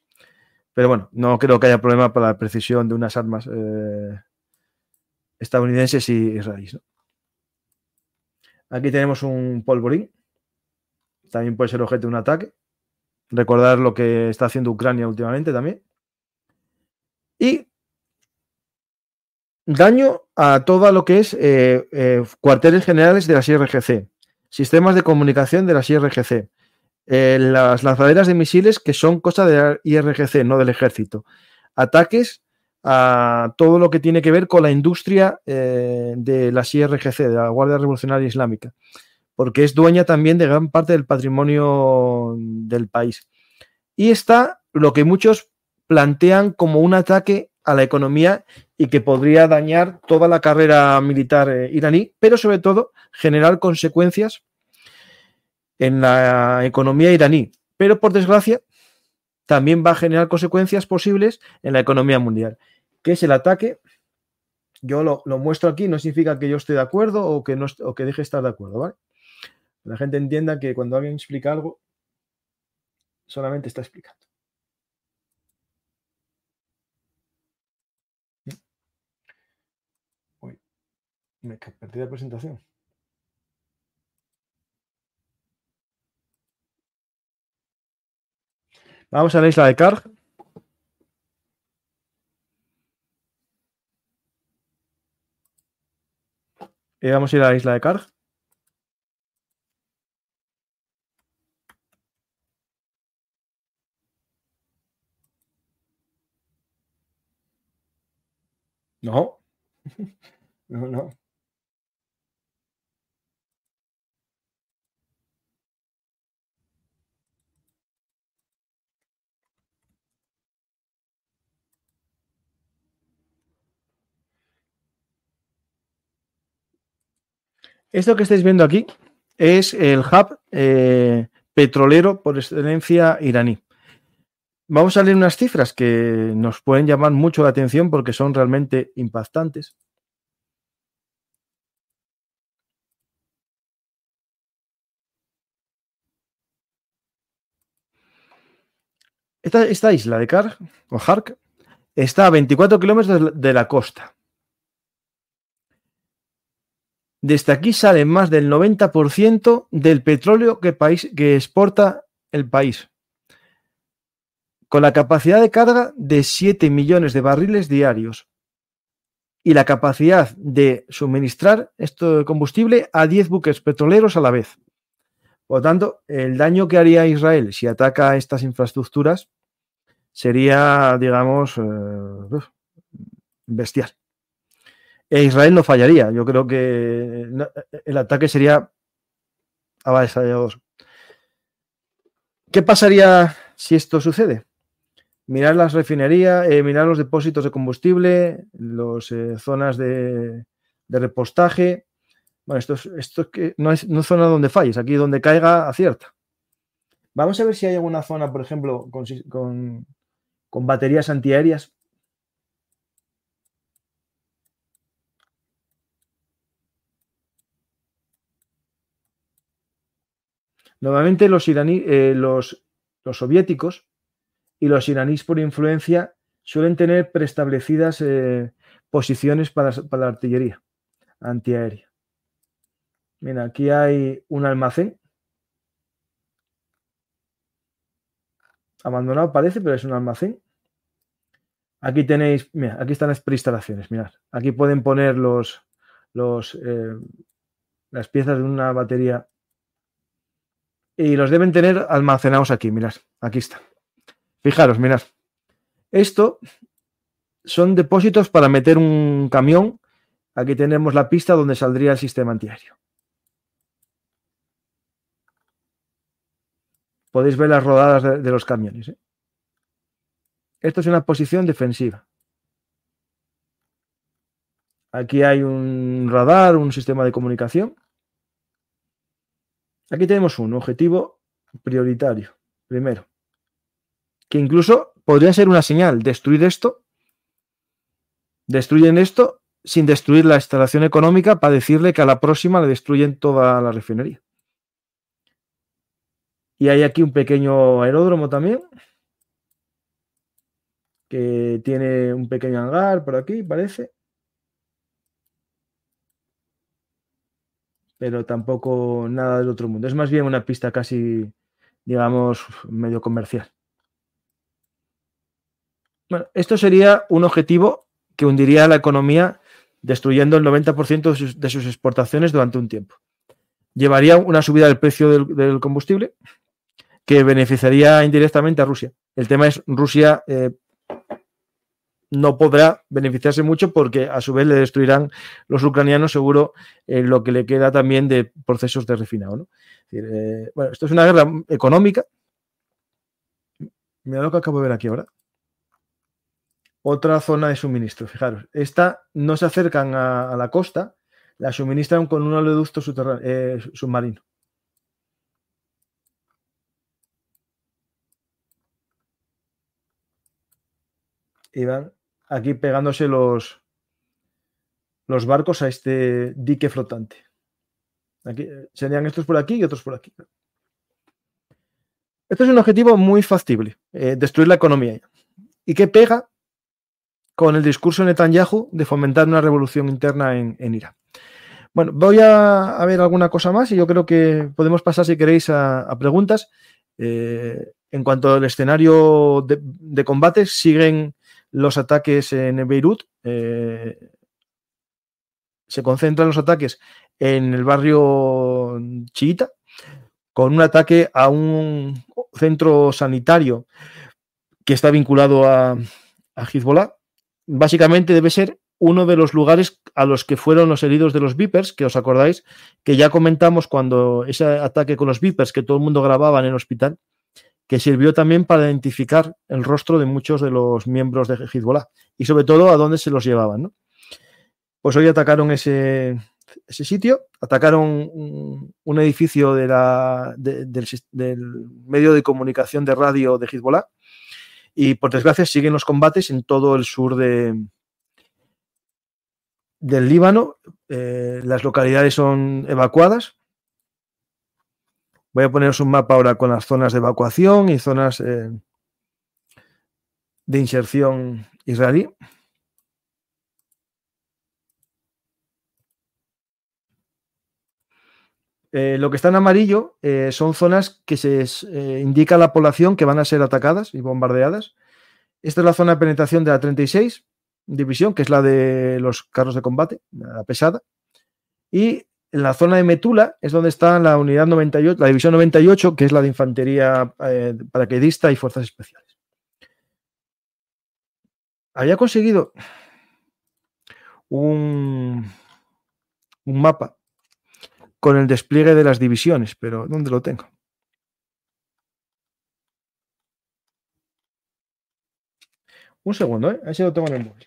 Pero bueno, no creo que haya problema para la precisión de unas armas eh, estadounidenses y israelíes. Aquí tenemos un polvorín. También puede ser objeto de un ataque recordar lo que está haciendo Ucrania últimamente también. Y daño a todo lo que es eh, eh, cuarteles generales de las IRGC, sistemas de comunicación de las IRGC, eh, las lanzaderas de misiles que son cosa de la IRGC, no del ejército, ataques a todo lo que tiene que ver con la industria de las IRGC, de la Guardia Revolucionaria Islámica porque es dueña también de gran parte del patrimonio del país. Y está lo que muchos plantean como un ataque a la economía y que podría dañar toda la carrera militar eh, iraní, pero sobre todo generar consecuencias en la economía iraní. Pero por desgracia, también va a generar consecuencias posibles en la economía mundial, que es el ataque. Yo lo, muestro aquí, no significa que yo esté de acuerdo o que, no, o que deje estar de acuerdo, ¿vale? La gente entienda que cuando alguien explica algo, solamente está explicando. Uy, me perdido la presentación. Vamos a la isla de Karg. Y vamos a ir a la isla de Karg. No, no, no. Esto que estáis viendo aquí es el hub eh, petrolero por excelencia iraní. Vamos a leer unas cifras que nos pueden llamar mucho la atención porque son realmente impactantes. Esta, isla de Kark o Hark está a 24 kilómetros de la costa. Desde aquí sale más del 90% del petróleo que exporta el país con la capacidad de carga de 7 millones de barriles diarios y la capacidad de suministrar este combustible a 10 buques petroleros a la vez. Por lo tanto, el daño que haría Israel si ataca estas infraestructuras sería, digamos, eh, bestial. E Israel no fallaría. Yo creo que el ataque sería avasallador. ¿Qué pasaría si esto sucede? mirar las refinerías, eh, mirar los depósitos de combustible, las eh, zonas de, repostaje. Bueno, esto, esto que no, es, no zona donde falles, aquí donde caiga acierta. Vamos a ver si hay alguna zona, por ejemplo, con, baterías antiaéreas. Normalmente los, eh, los, los soviéticos y los iraníes por influencia suelen tener preestablecidas eh, posiciones para, la artillería antiaérea. Mira, aquí hay un almacén abandonado parece, pero es un almacén. Aquí tenéis, mira, aquí están las preinstalaciones, mirad. Aquí pueden poner los, eh, las piezas de una batería y los deben tener almacenados aquí, mirad, aquí está. Fijaros, mirad. Esto son depósitos para meter un camión. Aquí tenemos la pista donde saldría el sistema antiaéreo. Podéis ver las rodadas de, los camiones. ¿eh? Esto es una posición defensiva. Aquí hay un radar, un sistema de comunicación. Aquí tenemos un objetivo prioritario, primero que incluso podría ser una señal, destruir esto, destruyen esto sin destruir la instalación económica para decirle que a la próxima le destruyen toda la refinería. Y hay aquí un pequeño aeródromo también, que tiene un pequeño hangar por aquí, parece. Pero tampoco nada del otro mundo. Es más bien una pista casi, digamos, medio comercial esto sería un objetivo que hundiría a la economía destruyendo el 90% de sus, exportaciones durante un tiempo. Llevaría una subida del precio del, combustible que beneficiaría indirectamente a Rusia. El tema es, Rusia eh, no podrá beneficiarse mucho porque a su vez le destruirán los ucranianos seguro eh, lo que le queda también de procesos de refinado. Eh, bueno, esto es una guerra económica. Mira lo que acabo de ver aquí ahora otra zona de suministro. Fijaros, esta no se acercan a, la costa, la suministran con un oleoducto eh, submarino. Y van aquí pegándose los, los barcos a este dique flotante. Aquí, eh, serían estos por aquí y otros por aquí. esto es un objetivo muy factible, eh, destruir la economía. ¿Y qué pega con el discurso de Netanyahu de fomentar una revolución interna en, en Irán. Bueno, voy a, ver alguna cosa más y yo creo que podemos pasar, si queréis, a, preguntas. Eh, en cuanto al escenario de, combate, siguen los ataques en Beirut. Eh, se concentran los ataques en el barrio chiita, con un ataque a un centro sanitario que está vinculado a Hezbollah básicamente debe ser uno de los lugares a los que fueron los heridos de los Vipers, que os acordáis, que ya comentamos cuando ese ataque con los Vipers que todo el mundo grababa en el hospital, que sirvió también para identificar el rostro de muchos de los miembros de Hezbollah y sobre todo a dónde se los llevaban. ¿no? Pues hoy atacaron ese, sitio, atacaron un, edificio de la, del, del, medio de comunicación de radio de Hezbollah y por desgracia siguen los combates en todo el sur de, del Líbano. Eh, las localidades son evacuadas. Voy a poneros un mapa ahora con las zonas de evacuación y zonas eh, de inserción israelí. Eh, lo que está en amarillo eh, son zonas que se eh, indica a la población que van a ser atacadas y bombardeadas. Esta es la zona de penetración de la 36 división, que es la de los carros de combate, la pesada. Y en la zona de Metula es donde está la unidad 98, la división 98, que es la de infantería paraquedista y fuerzas especiales. Había conseguido un, un mapa con el despliegue de las divisiones, pero ¿dónde lo tengo? Un segundo, ¿eh? Ahí se lo tengo en el móvil.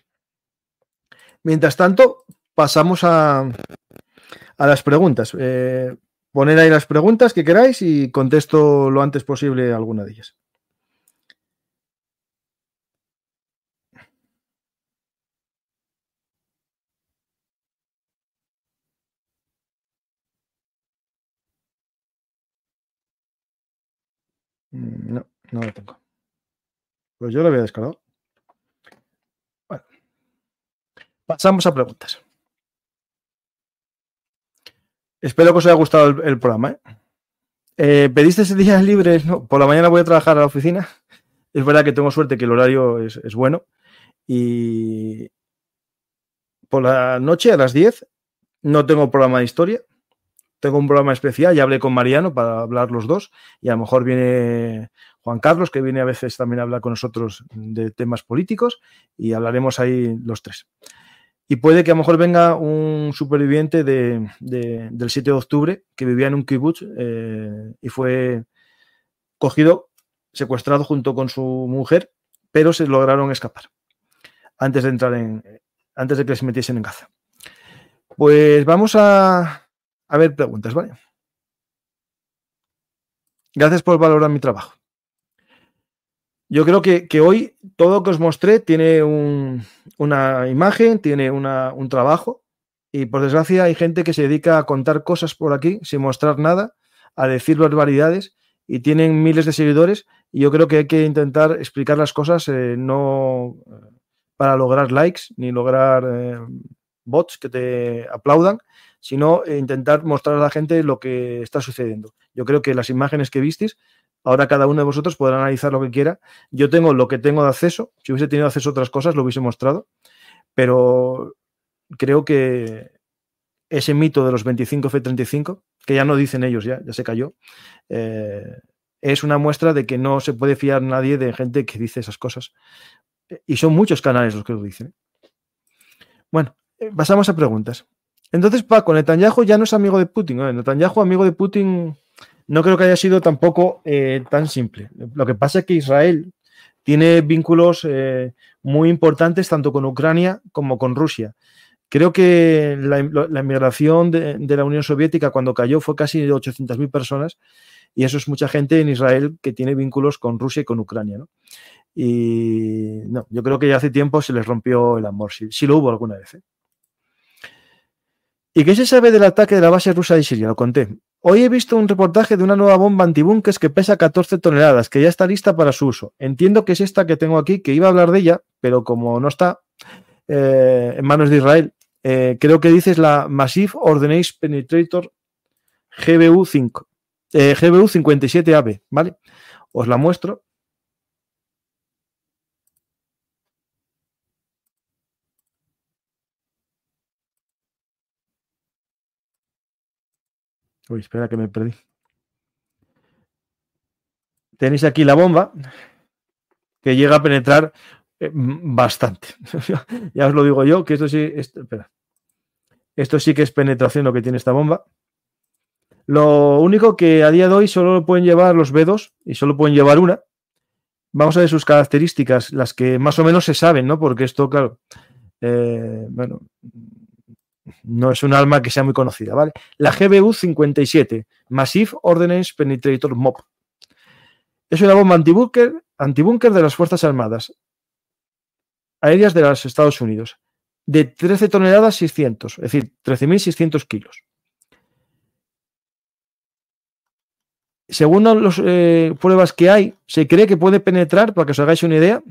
Mientras tanto, pasamos a, a las preguntas. Eh, poner ahí las preguntas que queráis y contesto lo antes posible alguna de ellas. Mm, no, no lo tengo. Pues yo lo había descargado. Bueno. Pasamos a preguntas. Espero que os haya gustado el, programa. ¿eh? eh pediste ese día libre? No, por la mañana voy a trabajar a la oficina. Es verdad que tengo suerte que el horario es, es bueno. Y por la noche a las 10 no tengo programa de historia tengo un programa especial, ya hablé con Mariano para hablar los dos y a lo mejor viene Juan Carlos, que viene a veces también a hablar con nosotros de temas políticos y hablaremos ahí los tres. Y puede que a lo mejor venga un superviviente del 7 de octubre que vivía en un kibutz eh, y fue cogido, secuestrado junto con su mujer, pero se lograron escapar antes de entrar en, antes de que se metiesen en Gaza. Pues vamos a, a ver, preguntas, ¿vale? Gracias por valorar mi trabajo. Yo creo que, hoy todo que os mostré tiene una imagen, tiene un trabajo y por desgracia hay gente que se dedica a contar cosas por aquí sin mostrar nada, a decir barbaridades y tienen miles de seguidores y yo creo que hay que intentar explicar las cosas eh, no eh, para lograr likes ni lograr eh, bots que te aplaudan, sino intentar mostrar a la gente lo que está sucediendo. Yo creo que las imágenes que visteis, ahora cada uno de vosotros podrá analizar lo que quiera. Yo tengo lo que tengo de acceso, si hubiese tenido acceso a otras cosas lo hubiese mostrado, pero creo que ese mito de los 25 F-35, que ya no dicen ellos, ya, ya se cayó, eh, es una muestra de que no se puede fiar nadie de gente que dice esas cosas. Y son muchos canales los que lo dicen. Bueno, eh, pasamos a preguntas. Entonces, Paco, Netanyahu ya no es amigo de Putin. Netanyahu, amigo de Putin, no creo que haya sido tampoco eh, tan simple. Lo que pasa es que Israel tiene vínculos eh, muy importantes tanto con Ucrania como con Rusia. Creo que la, inmigración de, la Unión Soviética cuando cayó fue casi de 800.000 personas y eso es mucha gente en Israel que tiene vínculos con Rusia y con Ucrania. Y no, yo creo que ya hace tiempo se les rompió el amor, si, lo hubo alguna vez. ¿eh? ¿Y qué se sabe del ataque de la base rusa de Siria? Lo conté. Hoy he visto un reportaje de una nueva bomba antibunkers que pesa 14 toneladas, que ya está lista para su uso. Entiendo que es esta que tengo aquí, que iba a hablar de ella, pero como no está eh, en manos de Israel, eh, creo que dices la Massive Ordnance Penetrator GBU-5, eh, GBU-57AB, ¿vale? Os la muestro Uy, espera que me perdí. Tenéis aquí la bomba que llega a penetrar eh, bastante. ya os lo digo yo, que esto sí, esto sí que es penetración lo que tiene esta bomba. Lo único que a día de hoy solo lo pueden llevar los B2 y solo pueden llevar una. Vamos a ver sus características, las que más o menos se saben, ¿no? Porque esto, claro, eh, bueno, no es un arma que sea muy conocida, ¿vale? La GBU-57, Massive Ordnance Penetrator MOP. Es una bomba antibúnker, de las Fuerzas Armadas Aéreas de los Estados Unidos, de 13 toneladas 600, es decir, 13.600 kilos. Según las eh, pruebas que hay, se cree que puede penetrar, para que os hagáis una idea,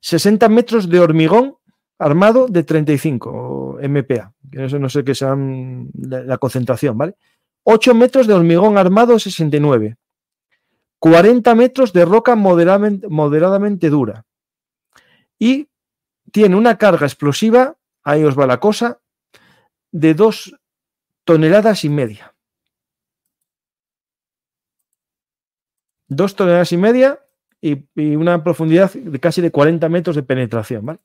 60 metros de hormigón armado de 35 MPA, que eso no sé qué sea mm, la, concentración, ¿vale? 8 metros de hormigón armado 69, 40 metros de roca moderadamente, dura y tiene una carga explosiva, ahí os va la cosa, de 2 toneladas y media. 2 toneladas y media y, y, una profundidad de casi de 40 metros de penetración, ¿vale?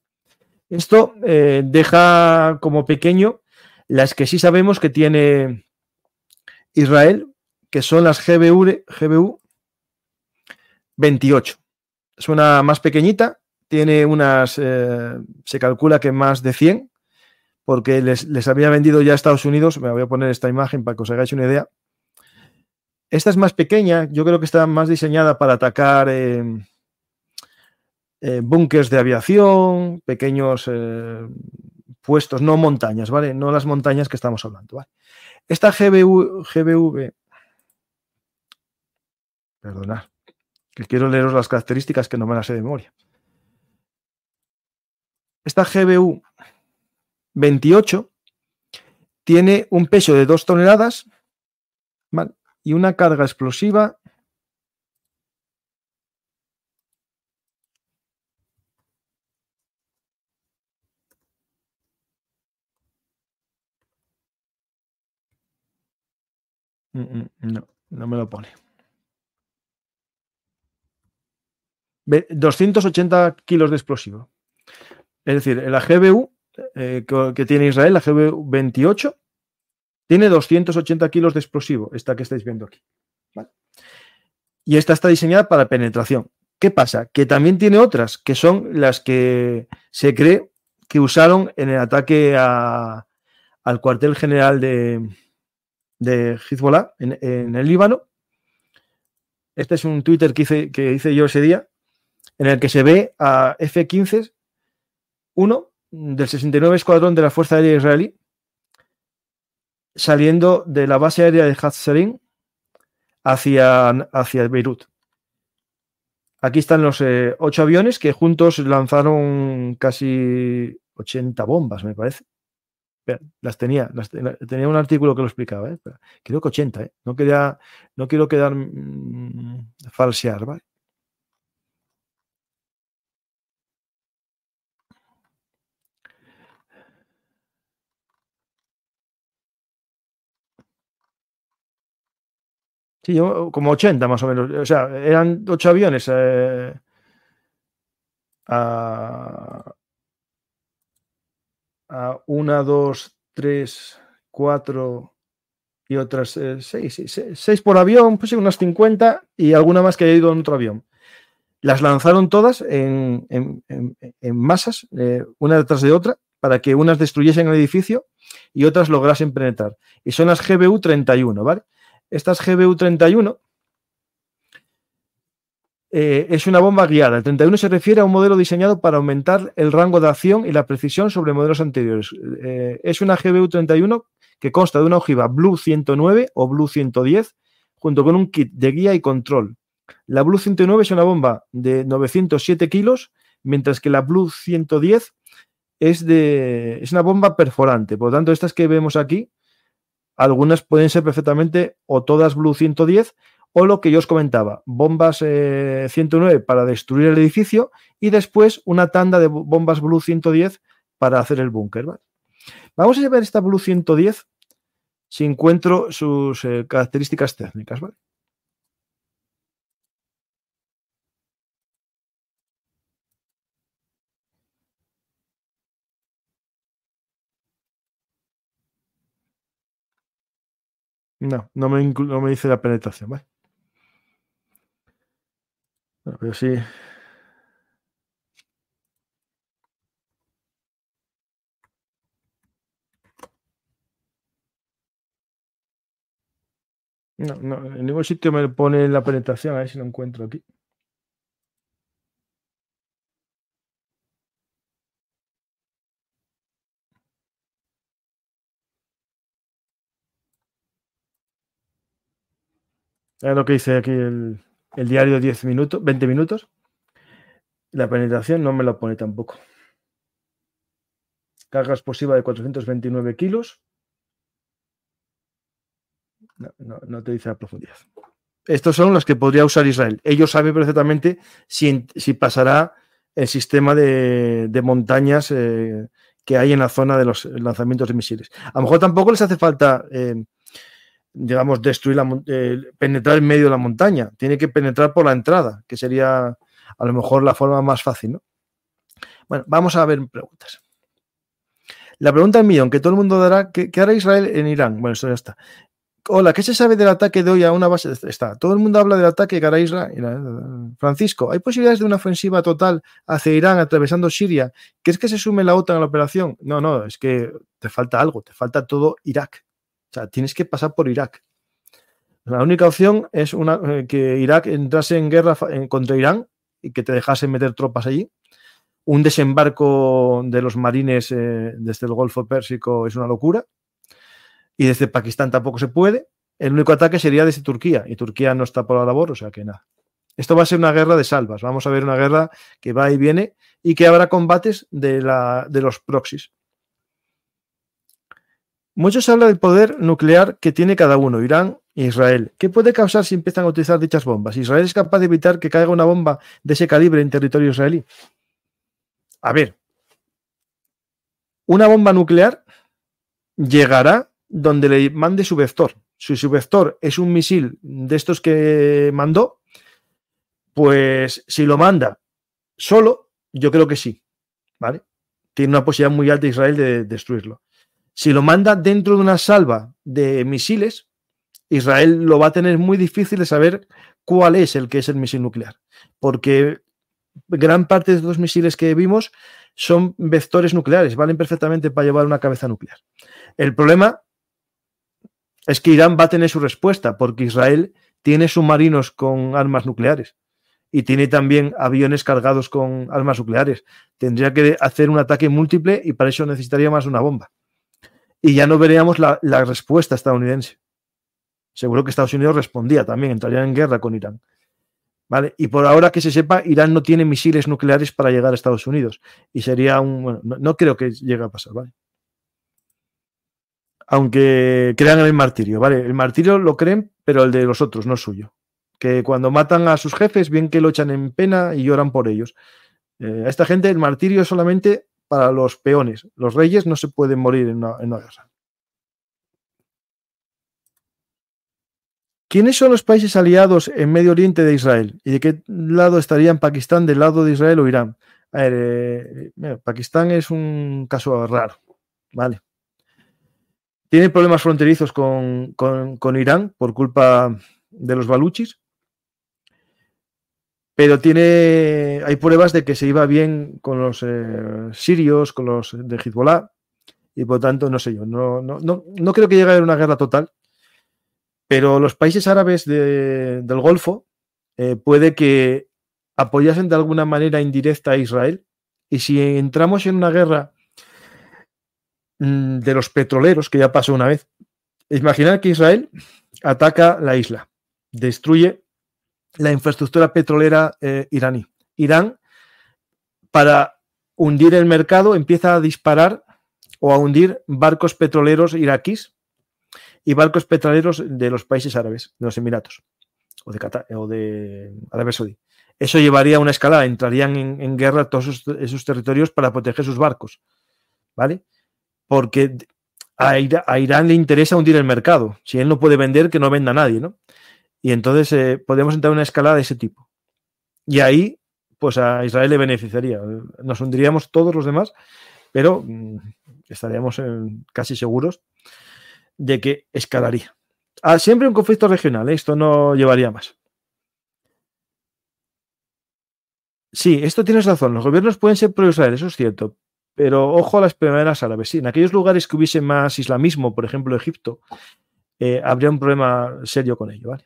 Esto eh, deja como pequeño las que sí sabemos que tiene Israel, que son las GBU, GBU 28. Es una más pequeñita, tiene unas, eh, se calcula que más de 100, porque les, había vendido ya a Estados Unidos, me voy a poner esta imagen para que os hagáis una idea. Esta es más pequeña, yo creo que está más diseñada para atacar... Eh, eh, búnkers de aviación, pequeños eh, puestos, no montañas, ¿vale? No las montañas que estamos hablando, ¿vale? Esta GBU, GBV perdonad, que quiero leeros las características que no me las sé de memoria. Esta GBU 28 tiene un peso de 2 toneladas y una carga explosiva Mm, mm, no, no me lo pone. 280 kilos de explosivo. Es decir, la GBU eh, que, tiene Israel, la GBU 28, tiene 280 kilos de explosivo, esta que estáis viendo aquí. Y esta está diseñada para penetración. ¿Qué pasa? Que también tiene otras, que son las que se cree que usaron en el ataque al cuartel general de, de Hezbollah en, el Líbano. Este es un Twitter que hice, que hice yo ese día, en el que se ve a F-15, uno del 69 Escuadrón de la Fuerza Aérea Israelí, saliendo de la base aérea de Hatzarin hacia, hacia Beirut. Aquí están los eh, ocho aviones que juntos lanzaron casi 80 bombas, me parece las tenía, tenía un artículo que lo explicaba, ¿eh? creo que 80, ¿eh? no, quería, no quiero quedar mm, falsear, ¿vale? Sí, oh, como 80 más o menos. O sea, eran ocho aviones eh, a, Ah, una, dos, tres, cuatro y otras eh, seis, seis, por avión, pues unas 50 y alguna más que haya ido en otro avión. Las lanzaron todas en, masas, eh, una detrás de otra, para que unas destruyesen el edificio y otras lograsen penetrar. Y son las GBU-31, ¿vale? Estas GBU-31 eh, es una bomba guiada. El 31 se refiere a un modelo diseñado para aumentar el rango de acción y la precisión sobre modelos anteriores. Eh, es una GBU-31 que consta de una ojiva Blue 109 o Blue 110 junto con un kit de guía y control. La Blue 109 es una bomba de 907 kilos, mientras que la Blue 110 es, es una bomba perforante. Por lo tanto, estas que vemos aquí, algunas pueden ser perfectamente o todas Blue 110, o lo que yo os comentaba, bombas 109 eh, para destruir el edificio y después una tanda de bombas Blue 110 para hacer el búnker. ¿vale? Vamos a llevar esta Blue 110 si encuentro sus eh, características técnicas. ¿vale? No, no me, no me dice la penetración, ¿vale? pero sí. No, no, en ningún sitio me pone la penetración, a ver si lo encuentro aquí. Es lo que dice aquí el, el diario 10 minutos, 20 minutos. La penetración no me la pone tampoco. Carga explosiva de 429 kilos. No, te dice la profundidad. Estos son los que podría usar Israel. Ellos saben perfectamente si, pasará el sistema de, montañas eh, que hay en la zona de los lanzamientos de misiles. A lo mejor tampoco les hace falta eh, digamos, destruir la, eh, penetrar en medio de la montaña. Tiene que penetrar por la entrada, que sería a lo mejor la forma más fácil, ¿no? Bueno, vamos a ver preguntas. La pregunta del millón que todo el mundo dará, ¿qué, hará Israel en Irán? Bueno, eso ya está. Hola, ¿qué se sabe del ataque de hoy a una base? Está, todo el mundo habla del ataque que hará Israel. Eh, Francisco, ¿hay posibilidades de una ofensiva total hacia Irán atravesando Siria? ¿Crees que se sume la OTAN a la operación? No, no, es que te falta algo, te falta todo Irak. O sea, tienes que pasar por Irak. La única opción es una, eh, que Irak entrase en guerra contra Irán y que te dejasen meter tropas allí. Un desembarco de los marines eh, desde el Golfo Pérsico es una locura. Y desde Pakistán tampoco se puede. El único ataque sería desde Turquía. Y Turquía no está por la labor, o sea que nada. Esto va a ser una guerra de salvas. Vamos a ver una guerra que va y viene y que habrá combates de, de los proxies. Muchos hablan del poder nuclear que tiene cada uno, Irán e Israel. ¿Qué puede causar si empiezan a utilizar dichas bombas? ¿Israel es capaz de evitar que caiga una bomba de ese calibre en territorio israelí? A ver, una bomba nuclear llegará donde le mande su vector. Si su vector es un misil de estos que mandó, pues si lo manda solo, yo creo que sí. ¿Vale? Tiene una posibilidad muy alta Israel de destruirlo. Si lo manda dentro de una salva de misiles, Israel lo va a tener muy difícil de saber cuál es el que es el misil nuclear, porque gran parte de los misiles que vimos son vectores nucleares, valen perfectamente para llevar una cabeza nuclear. El problema es que Irán va a tener su respuesta, porque Israel tiene submarinos con armas nucleares y tiene también aviones cargados con armas nucleares. Tendría que hacer un ataque múltiple y para eso necesitaría más una bomba y ya no veríamos la, respuesta estadounidense. Seguro que Estados Unidos respondía también, entraría en guerra con Irán. ¿Vale? Y por ahora que se sepa, Irán no tiene misiles nucleares para llegar a Estados Unidos. Y sería un. no, creo que llegue a pasar, ¿vale? Aunque crean en el martirio, ¿vale? El martirio lo creen, pero el de los otros, no suyo. Que cuando matan a sus jefes, bien que lo echan en pena y lloran por ellos. Eh, a esta gente el martirio es solamente para los peones. Los reyes no se pueden morir en una, guerra. ¿Quiénes son los países aliados en Medio Oriente de Israel? ¿Y de qué lado estarían Pakistán, del lado de Israel o Irán? A ver, eh, Pakistán es un caso raro, ¿vale? Tiene problemas fronterizos con, con Irán por culpa de los baluchis, pero tiene, hay pruebas de que se iba bien con los eh, sirios, con los de Hezbollah, y por tanto, no sé yo, no, no, no, no creo que llegue a haber una guerra total, pero los países árabes del Golfo eh, puede que apoyasen de alguna manera indirecta a Israel, y si entramos en una guerra mm, de los petroleros, que ya pasó una vez, imaginar que Israel ataca la isla, destruye la infraestructura petrolera eh, iraní. Irán, para hundir el mercado, empieza a disparar o a hundir barcos petroleros iraquíes y barcos petroleros de los países árabes, de los Emiratos o de, Qatar, o de Arabia Saudí. Eso llevaría a una escalada, entrarían en, guerra todos esos, territorios para proteger sus barcos, ¿vale? Porque a, a Irán le interesa hundir el mercado. Si él no puede vender, que no venda a nadie, ¿no? Y entonces podríamos eh, podemos entrar en una escalada de ese tipo. Y ahí, pues a Israel le beneficiaría. Nos hundiríamos todos los demás, pero mm, estaríamos eh, casi seguros de que escalaría. Ah, siempre un conflicto regional, ¿eh? esto no llevaría más. Sí, esto tienes razón. Los gobiernos pueden ser pro-Israel, eso es cierto. Pero ojo a las primeras árabes. Sí, en aquellos lugares que hubiese más islamismo, por ejemplo Egipto, habría un problema serio con ello. ¿vale?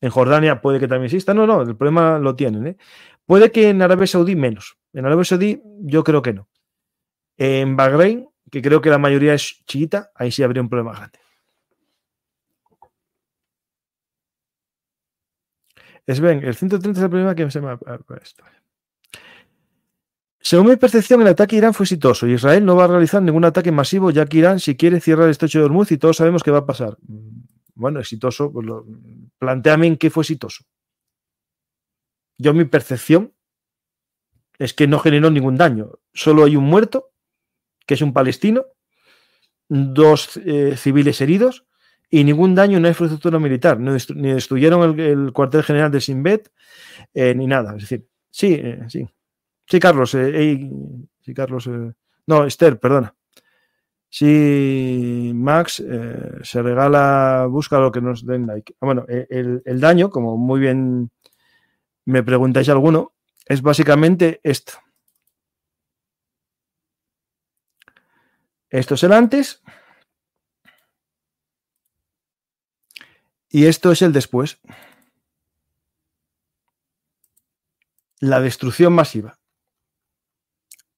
En Jordania puede que también exista. No, no, el problema lo tienen. ¿eh? Puede que en Arabia Saudí menos. En Arabia Saudí yo creo que no. En Bahrein, que creo que la mayoría es chiita, ahí sí habría un problema grande. Es bien, el 130 es el problema que se me ha Según mi percepción, el ataque a Irán fue exitoso. Israel no va a realizar ningún ataque masivo, ya que Irán, si quiere, cierra el estrecho de Hormuz y todos sabemos qué va a pasar bueno, exitoso, pues lo, planteame en qué fue exitoso. Yo mi percepción es que no generó ningún daño. Solo hay un muerto, que es un palestino, dos eh, civiles heridos y ningún daño en la infraestructura militar. No ni destruyeron el, cuartel general de Sinbet eh, ni nada. Es decir, sí, eh, sí. Sí, Carlos. sí, Carlos. no, Esther, perdona. Si Max eh, se regala, busca lo que nos den like. Ah, bueno, eh, el, el daño, como muy bien me preguntáis alguno, es básicamente esto. Esto es el antes. Y esto es el después. La destrucción masiva.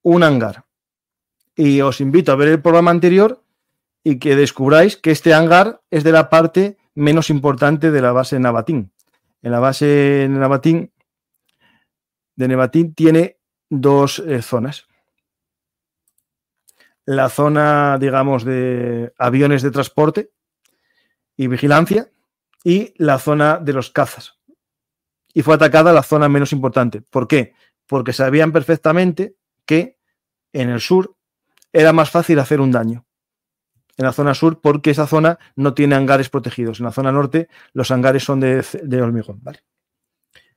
Un hangar. Y os invito a ver el programa anterior y que descubráis que este hangar es de la parte menos importante de la base Navatín. En la base Navatín, de Nevatín tiene dos eh, zonas. La zona, digamos, de aviones de transporte y vigilancia y la zona de los cazas. Y fue atacada la zona menos importante. ¿Por qué? Porque sabían perfectamente que en el sur era más fácil hacer un daño en la zona sur porque esa zona no tiene hangares protegidos. En la zona norte los hangares son de, hormigón. ¿vale?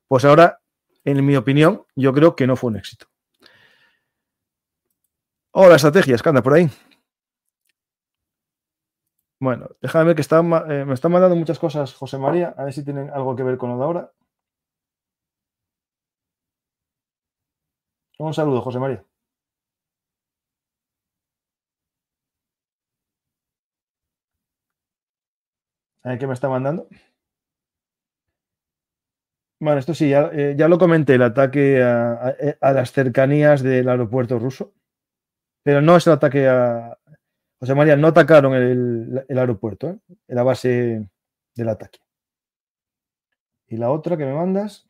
Pues ahora, en mi opinión, yo creo que no fue un éxito. Hola, estrategias, que anda por ahí. Bueno, déjame ver que eh, me están mandando muchas cosas, José María, a ver si tienen algo que ver con lo de ahora. Un saludo, José María. qué me está mandando. Bueno, esto sí, ya, eh, lo comenté, el ataque eh, a, las cercanías del aeropuerto ruso. Pero no es el ataque a... O sea, María, no atacaron el, aeropuerto, la ¿eh? base del ataque. Y la otra que me mandas.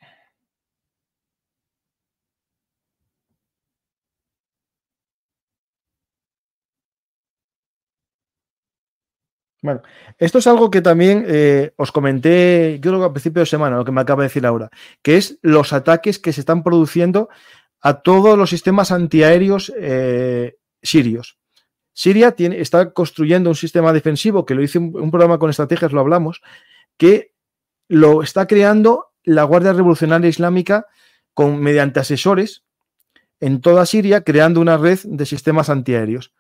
Bueno, esto es algo que también eh, os comenté, yo creo que a principio de semana, lo que me acaba de decir Laura, que es los ataques que se están produciendo a todos los sistemas antiaéreos eh, sirios. Siria está construyendo un sistema defensivo, que lo hice un, un programa con estrategias, lo hablamos, que lo está creando la Guardia Revolucionaria Islámica con, mediante asesores en toda Siria, creando una red de sistemas antiaéreos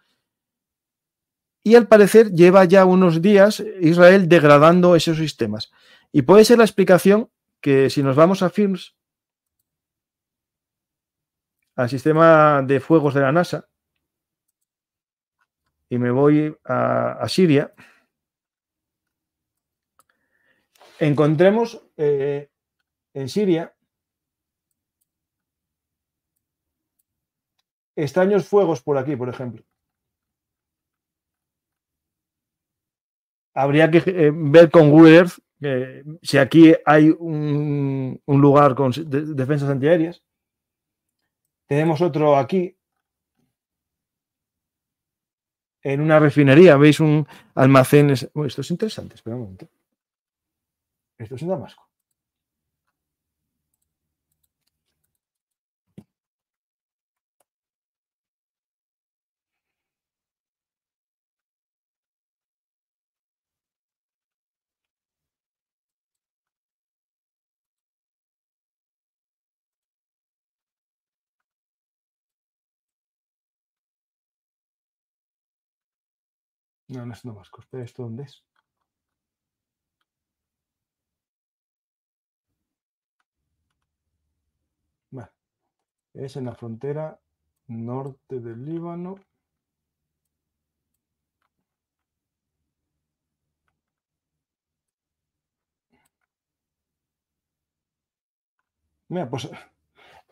y al parecer lleva ya unos días Israel degradando esos sistemas. Y puede ser la explicación que si nos vamos a films al sistema de fuegos de la NASA, y me voy a, Siria, encontremos eh, en Siria extraños fuegos por aquí, por ejemplo. habría que eh, ver con Withers si aquí hay un, lugar con defensas antiaéreas. Tenemos otro aquí en una refinería. Veis un almacén. esto es interesante, espera un momento. Esto es en Damasco. No, no es nomás, ¿esto dónde es? Vale. Es en la frontera norte del Líbano. Mira, pues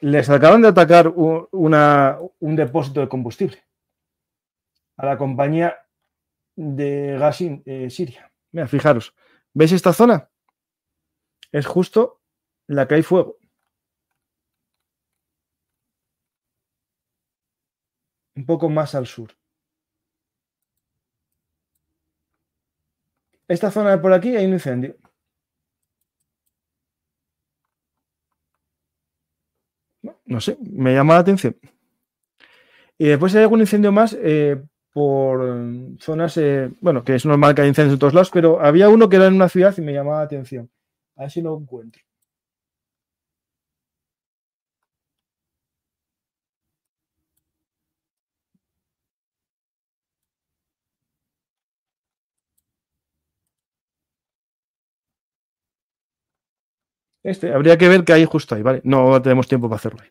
les acaban de atacar un depósito de combustible a la compañía de Gassin, eh, Siria. Mira, fijaros, ¿veis esta zona? Es justo la que hay fuego. Un poco más al sur. Esta zona de por aquí hay un incendio. No sé, me llama la atención. Y después hay algún incendio más eh, por mm, zonas, eh, bueno, que es normal que haya incendios en todos lados, pero había uno que era en una ciudad y me llamaba la atención. A ver si lo encuentro. Este, habría que ver que hay justo ahí, ¿vale? No tenemos tiempo para hacerlo.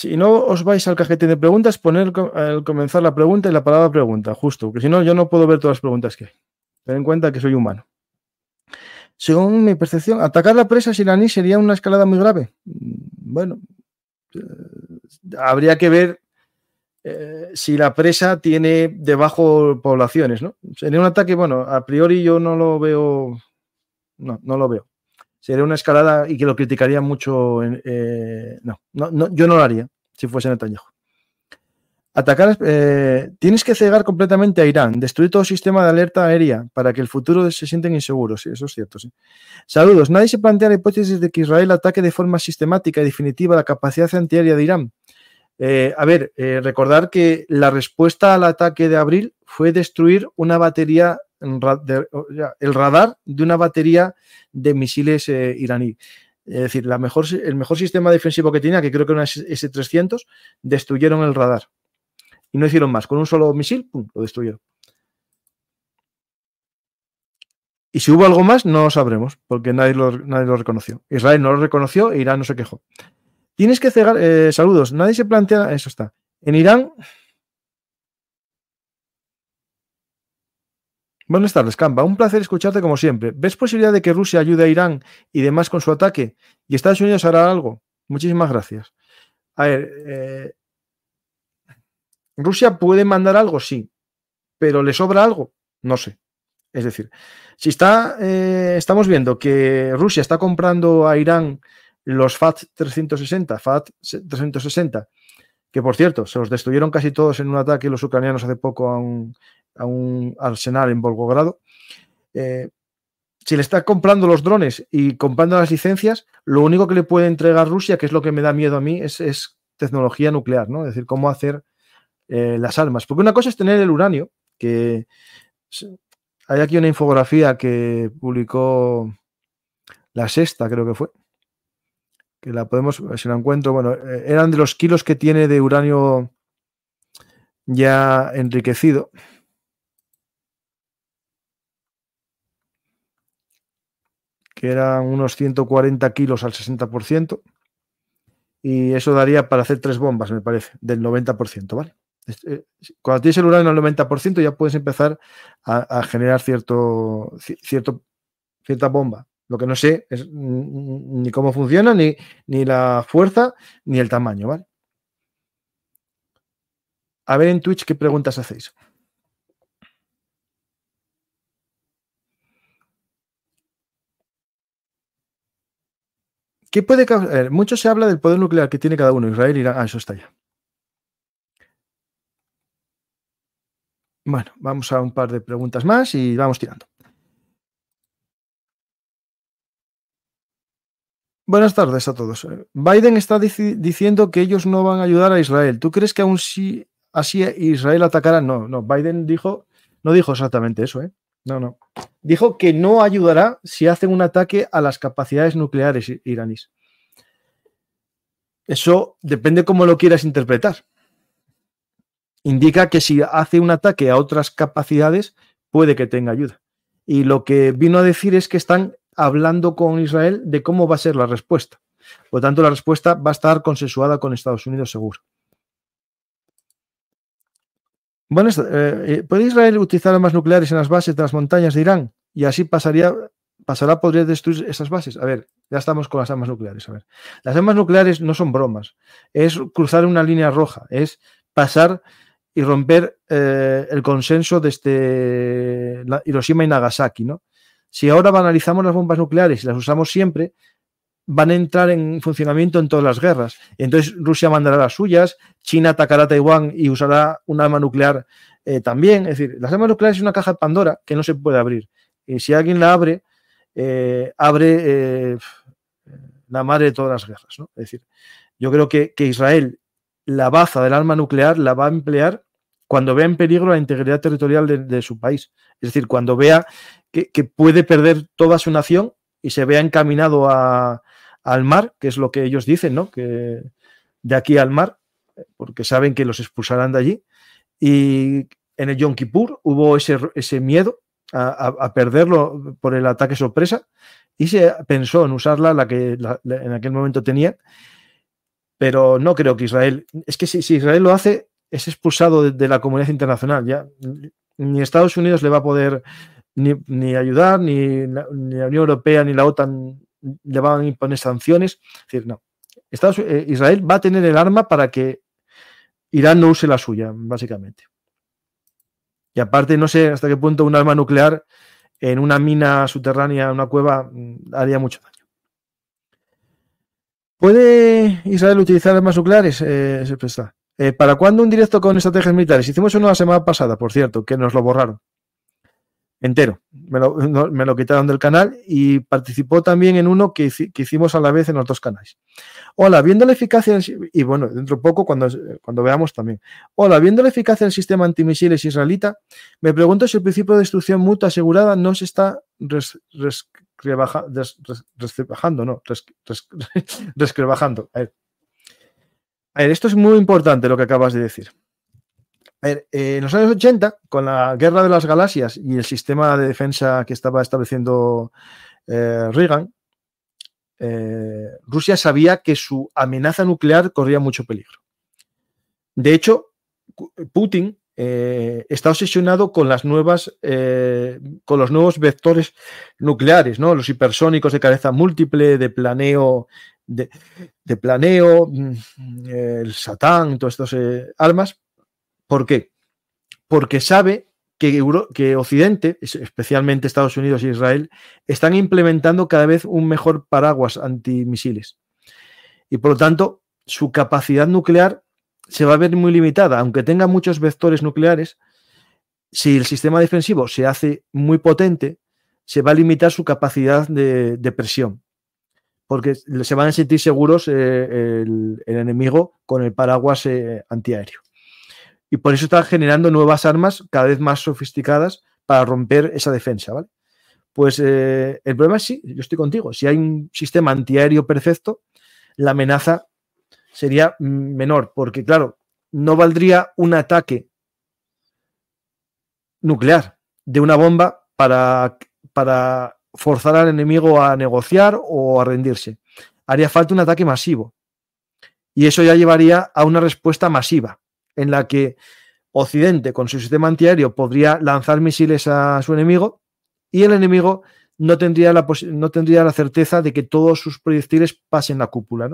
Si no os vais al cajetín de preguntas, poner al comenzar la pregunta y la palabra pregunta, justo, porque si no, yo no puedo ver todas las preguntas que hay. Ten en cuenta que soy humano. Según mi percepción, atacar la presa siraní sería una escalada muy grave. Mm, bueno, eh, habría que ver eh, si la presa tiene debajo poblaciones, ¿no? Sería un ataque, bueno, a priori yo no lo veo, no, no lo veo sería una escalada y que lo criticaría mucho. Eh, no, yo no lo haría si fuese Netanyahu. Atacar, eh, tienes que cegar completamente a Irán, destruir todo sistema de alerta aérea para que el futuro se sienten inseguros. Sí, eso es cierto. Sí. Saludos. Nadie se plantea la hipótesis de que Israel ataque de forma sistemática y definitiva la capacidad antiaérea de Irán. Eh, a ver, recordar que la respuesta al ataque de abril fue destruir una batería el radar de una batería de misiles eh, iraní. Es decir, la mejor, el mejor sistema defensivo que tenía, que creo que era ese S-300, destruyeron el radar. Y no hicieron más. Con un solo misil, lo destruyeron. Y si hubo algo más, no lo sabremos, porque nadie lo, nadie lo reconoció. Israel no lo reconoció e Irán no se quejó. Tienes que cegar. Eh, saludos. Nadie se plantea. Eso está. En Irán Buenas tardes, Campa. Un placer escucharte como siempre. ¿Ves posibilidad de que Rusia ayude a Irán y demás con su ataque? ¿Y Estados Unidos hará algo? Muchísimas gracias. A ver, eh, ¿Rusia puede mandar algo? Sí. ¿Pero le sobra algo? No sé. Es decir, si está, eh, estamos viendo que Rusia está comprando a Irán los FAT 360, FAT 360, que por cierto, se los destruyeron casi todos en un ataque los ucranianos hace poco a un, arsenal en Volgogrado. Eh, si le está comprando los drones y comprando las licencias, lo único que le puede entregar Rusia, que es lo que me da miedo a mí, es, tecnología nuclear, ¿no? Es decir, cómo hacer eh, las armas. Porque una cosa es tener el uranio, que hay aquí una infografía que publicó la sexta, creo que fue, que la podemos, si la encuentro, bueno, eh, eran de los kilos que tiene de uranio ya enriquecido. que eran unos 140 kilos al 60%, y eso daría para hacer tres bombas, me parece, del 90%, ¿vale? Eh, cuando tienes el uranio al 90% ya puedes empezar a, a generar cierto, cierto, cierta bomba. Lo que no sé es mm, mm, ni cómo funciona, ni, la fuerza, ni el tamaño, ¿vale? A ver en Twitch qué preguntas hacéis. ¿Qué puede causar? Eh, mucho se habla del poder nuclear que tiene cada uno, Israel, Irán. Ah, eso está ya. Bueno, vamos a un par de preguntas más y vamos tirando. Buenas tardes a todos. Eh, Biden está diciendo que ellos no van a ayudar a Israel. ¿Tú crees que aún si así Israel atacará? No, no. Biden dijo, no dijo exactamente eso, ¿eh? No, no. Dijo que no ayudará si hacen un ataque a las capacidades nucleares iraníes. Eso depende cómo lo quieras interpretar. Indica que si hace un ataque a otras capacidades, puede que tenga ayuda. Y lo que vino a decir es que están hablando con Israel de cómo va a ser la respuesta. Por lo tanto, la respuesta va a estar consensuada con Estados Unidos seguro. Bueno, eh, eh, ¿Puede Israel utilizar armas nucleares en las bases de las montañas de Irán? Y así pasaría, pasará, podría destruir esas bases. A ver, ya estamos con las armas nucleares. A ver, las armas nucleares no son bromas. Es cruzar una línea roja, es pasar y romper eh, el consenso desde este, Hiroshima y Nagasaki, ¿no? Si ahora banalizamos las bombas nucleares y las usamos siempre, van a entrar en funcionamiento en todas las guerras. Entonces Rusia mandará las suyas, China atacará a Taiwán y usará un arma nuclear eh, también. Es decir, las armas nucleares es una caja de Pandora que no se puede abrir. Y si alguien la abre, eh, abre eh, la madre de todas las guerras. Es decir, yo creo que Israel la baza del arma nuclear la va a emplear cuando vea en peligro la integridad territorial de, su país. Es decir, cuando vea que, puede perder toda su nación y se vea encaminado al mar, que es lo que ellos dicen, ¿no? Que de aquí al mar, porque saben que los expulsarán de allí. Y en el Yom Kippur hubo ese, miedo a, perderlo por el ataque sorpresa y se pensó en usarla la que en aquel momento tenía, pero no creo que Israel, es que si Israel lo hace, es expulsado de, la comunidad internacional. Ya ni Estados Unidos le va a poder ni, ayudar, ni la, Unión Europea, ni la OTAN le van a imponer sanciones. Es decir, no. Eh, Israel va a tener el arma para que Irán no use la suya, básicamente. Y aparte, no sé hasta qué punto un arma nuclear en una mina subterránea, en una cueva, mm, haría mucho daño. ¿Puede Israel utilizar armas nucleares? Eh, eh, ¿Para cuándo un directo con estrategias militares? Hicimos uno la semana pasada, por cierto, que nos lo borraron. Entero. Me lo, quitaron del canal y participó también en uno que, hicimos a la vez en los dos canales. Hola, viendo la eficacia, y bueno, dentro poco cuando, cuando veamos también. Hola, viendo la eficacia del sistema antimisiles israelita, me pregunto si el principio de destrucción mutua asegurada no se está res, no, esto es muy importante lo que acabas de decir. Eh, en los años 80, con la guerra de las galaxias y el sistema de defensa que estaba estableciendo eh, Reagan, eh, Rusia sabía que su amenaza nuclear corría mucho peligro. De hecho, Putin está obsesionado con las nuevas, con los nuevos vectores nucleares, ¿no? Los hipersónicos de cabeza múltiple, de planeo de, planeo, mm, el satán, todas estas almas eh, armas. ¿Por qué? Porque sabe que, que Occidente, especialmente Estados Unidos e Israel, están implementando cada vez un mejor paraguas antimisiles. Y por lo tanto, su capacidad nuclear se va a ver muy limitada, aunque tenga muchos vectores nucleares, si el sistema defensivo se hace muy potente, se va a limitar su capacidad de, de presión porque se van a sentir seguros eh, el, enemigo con el paraguas eh, antiaéreo. Y por eso están generando nuevas armas cada vez más sofisticadas para romper esa defensa, ¿vale? Pues eh, el problema es sí, yo estoy contigo. Si hay un sistema antiaéreo perfecto, la amenaza sería mm, menor, porque claro, no valdría un ataque nuclear de una bomba para, para forzar al enemigo a negociar o a rendirse. Haría falta un ataque masivo. Y eso ya llevaría a una respuesta masiva, en la que Occidente, con su sistema antiaéreo, podría lanzar misiles a su enemigo y el enemigo no tendría la, no tendría la certeza de que todos sus proyectiles pasen la cúpula.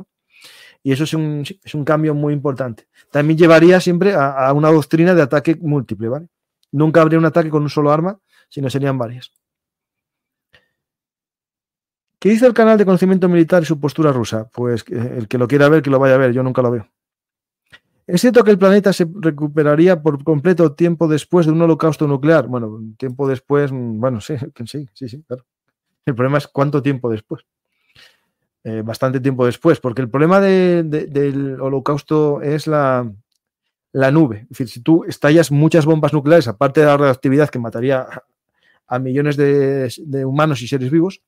Y eso es un, cambio muy importante. También llevaría siempre a, una doctrina de ataque múltiple. ¿vale? Nunca habría un ataque con un solo arma, sino serían varias. ¿Qué dice el canal de conocimiento militar y su postura rusa? Pues eh, el que lo quiera ver, que lo vaya a ver, yo nunca lo veo. ¿Es cierto que el planeta se recuperaría por completo tiempo después de un holocausto nuclear? Bueno, tiempo después, mm, bueno, sí, sí, sí, claro. El problema es cuánto tiempo después. Eh, bastante tiempo después, porque el problema del holocausto es la, la nube. Es decir, si tú estallas muchas bombas nucleares, aparte de la radioactividad que mataría a millones de humanos y seres vivos,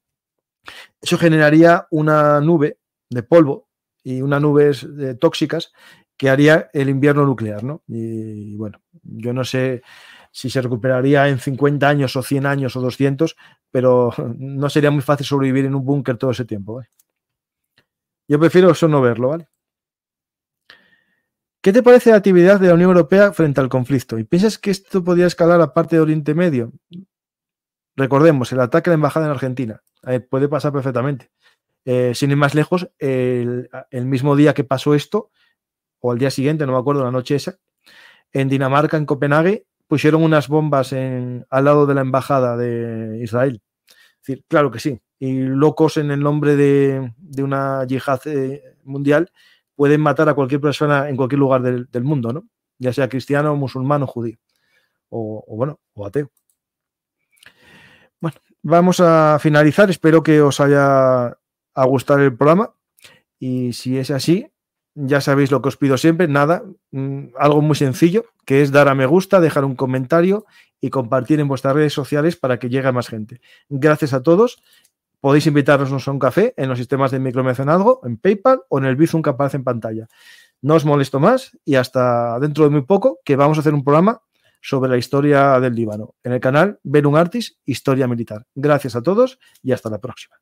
eso generaría una nube de polvo y unas nubes tóxicas que haría el invierno nuclear, ¿no? Y bueno, yo no sé si se recuperaría en 50 años o 100 años o 200, pero no sería muy fácil sobrevivir en un búnker todo ese tiempo. Yo prefiero eso no verlo, ¿vale? ¿Qué te parece la actividad de la Unión Europea frente al conflicto? ¿Y piensas que esto podría escalar a parte de Oriente Medio? Recordemos, el ataque a la embajada en Argentina. Eh, puede pasar perfectamente. Eh, sin ir más lejos, el, mismo día que pasó esto, o al día siguiente, no me acuerdo, la noche esa, en Dinamarca, en Copenhague, pusieron unas bombas al lado de la embajada de Israel. decir, claro que sí. Y locos en el nombre de, una yihad eh, mundial pueden matar a cualquier persona en cualquier lugar del, mundo, ¿no? Ya sea cristiano, musulmán o judío. o, bueno, o ateo vamos a finalizar. Espero que os haya gustado el programa. Y si es así, ya sabéis lo que os pido siempre, nada, mm, algo muy sencillo, que es dar a me gusta, dejar un comentario y compartir en vuestras redes sociales para que llegue a más gente. Gracias a todos. Podéis invitarnos a un café en los sistemas de micromecenazgo, en PayPal o en el Bizum que aparece en pantalla. No os molesto más y hasta dentro de muy poco que vamos a hacer un programa sobre la historia del Líbano. En el canal Benun Artis, Historia Militar. Gracias a todos y hasta la próxima.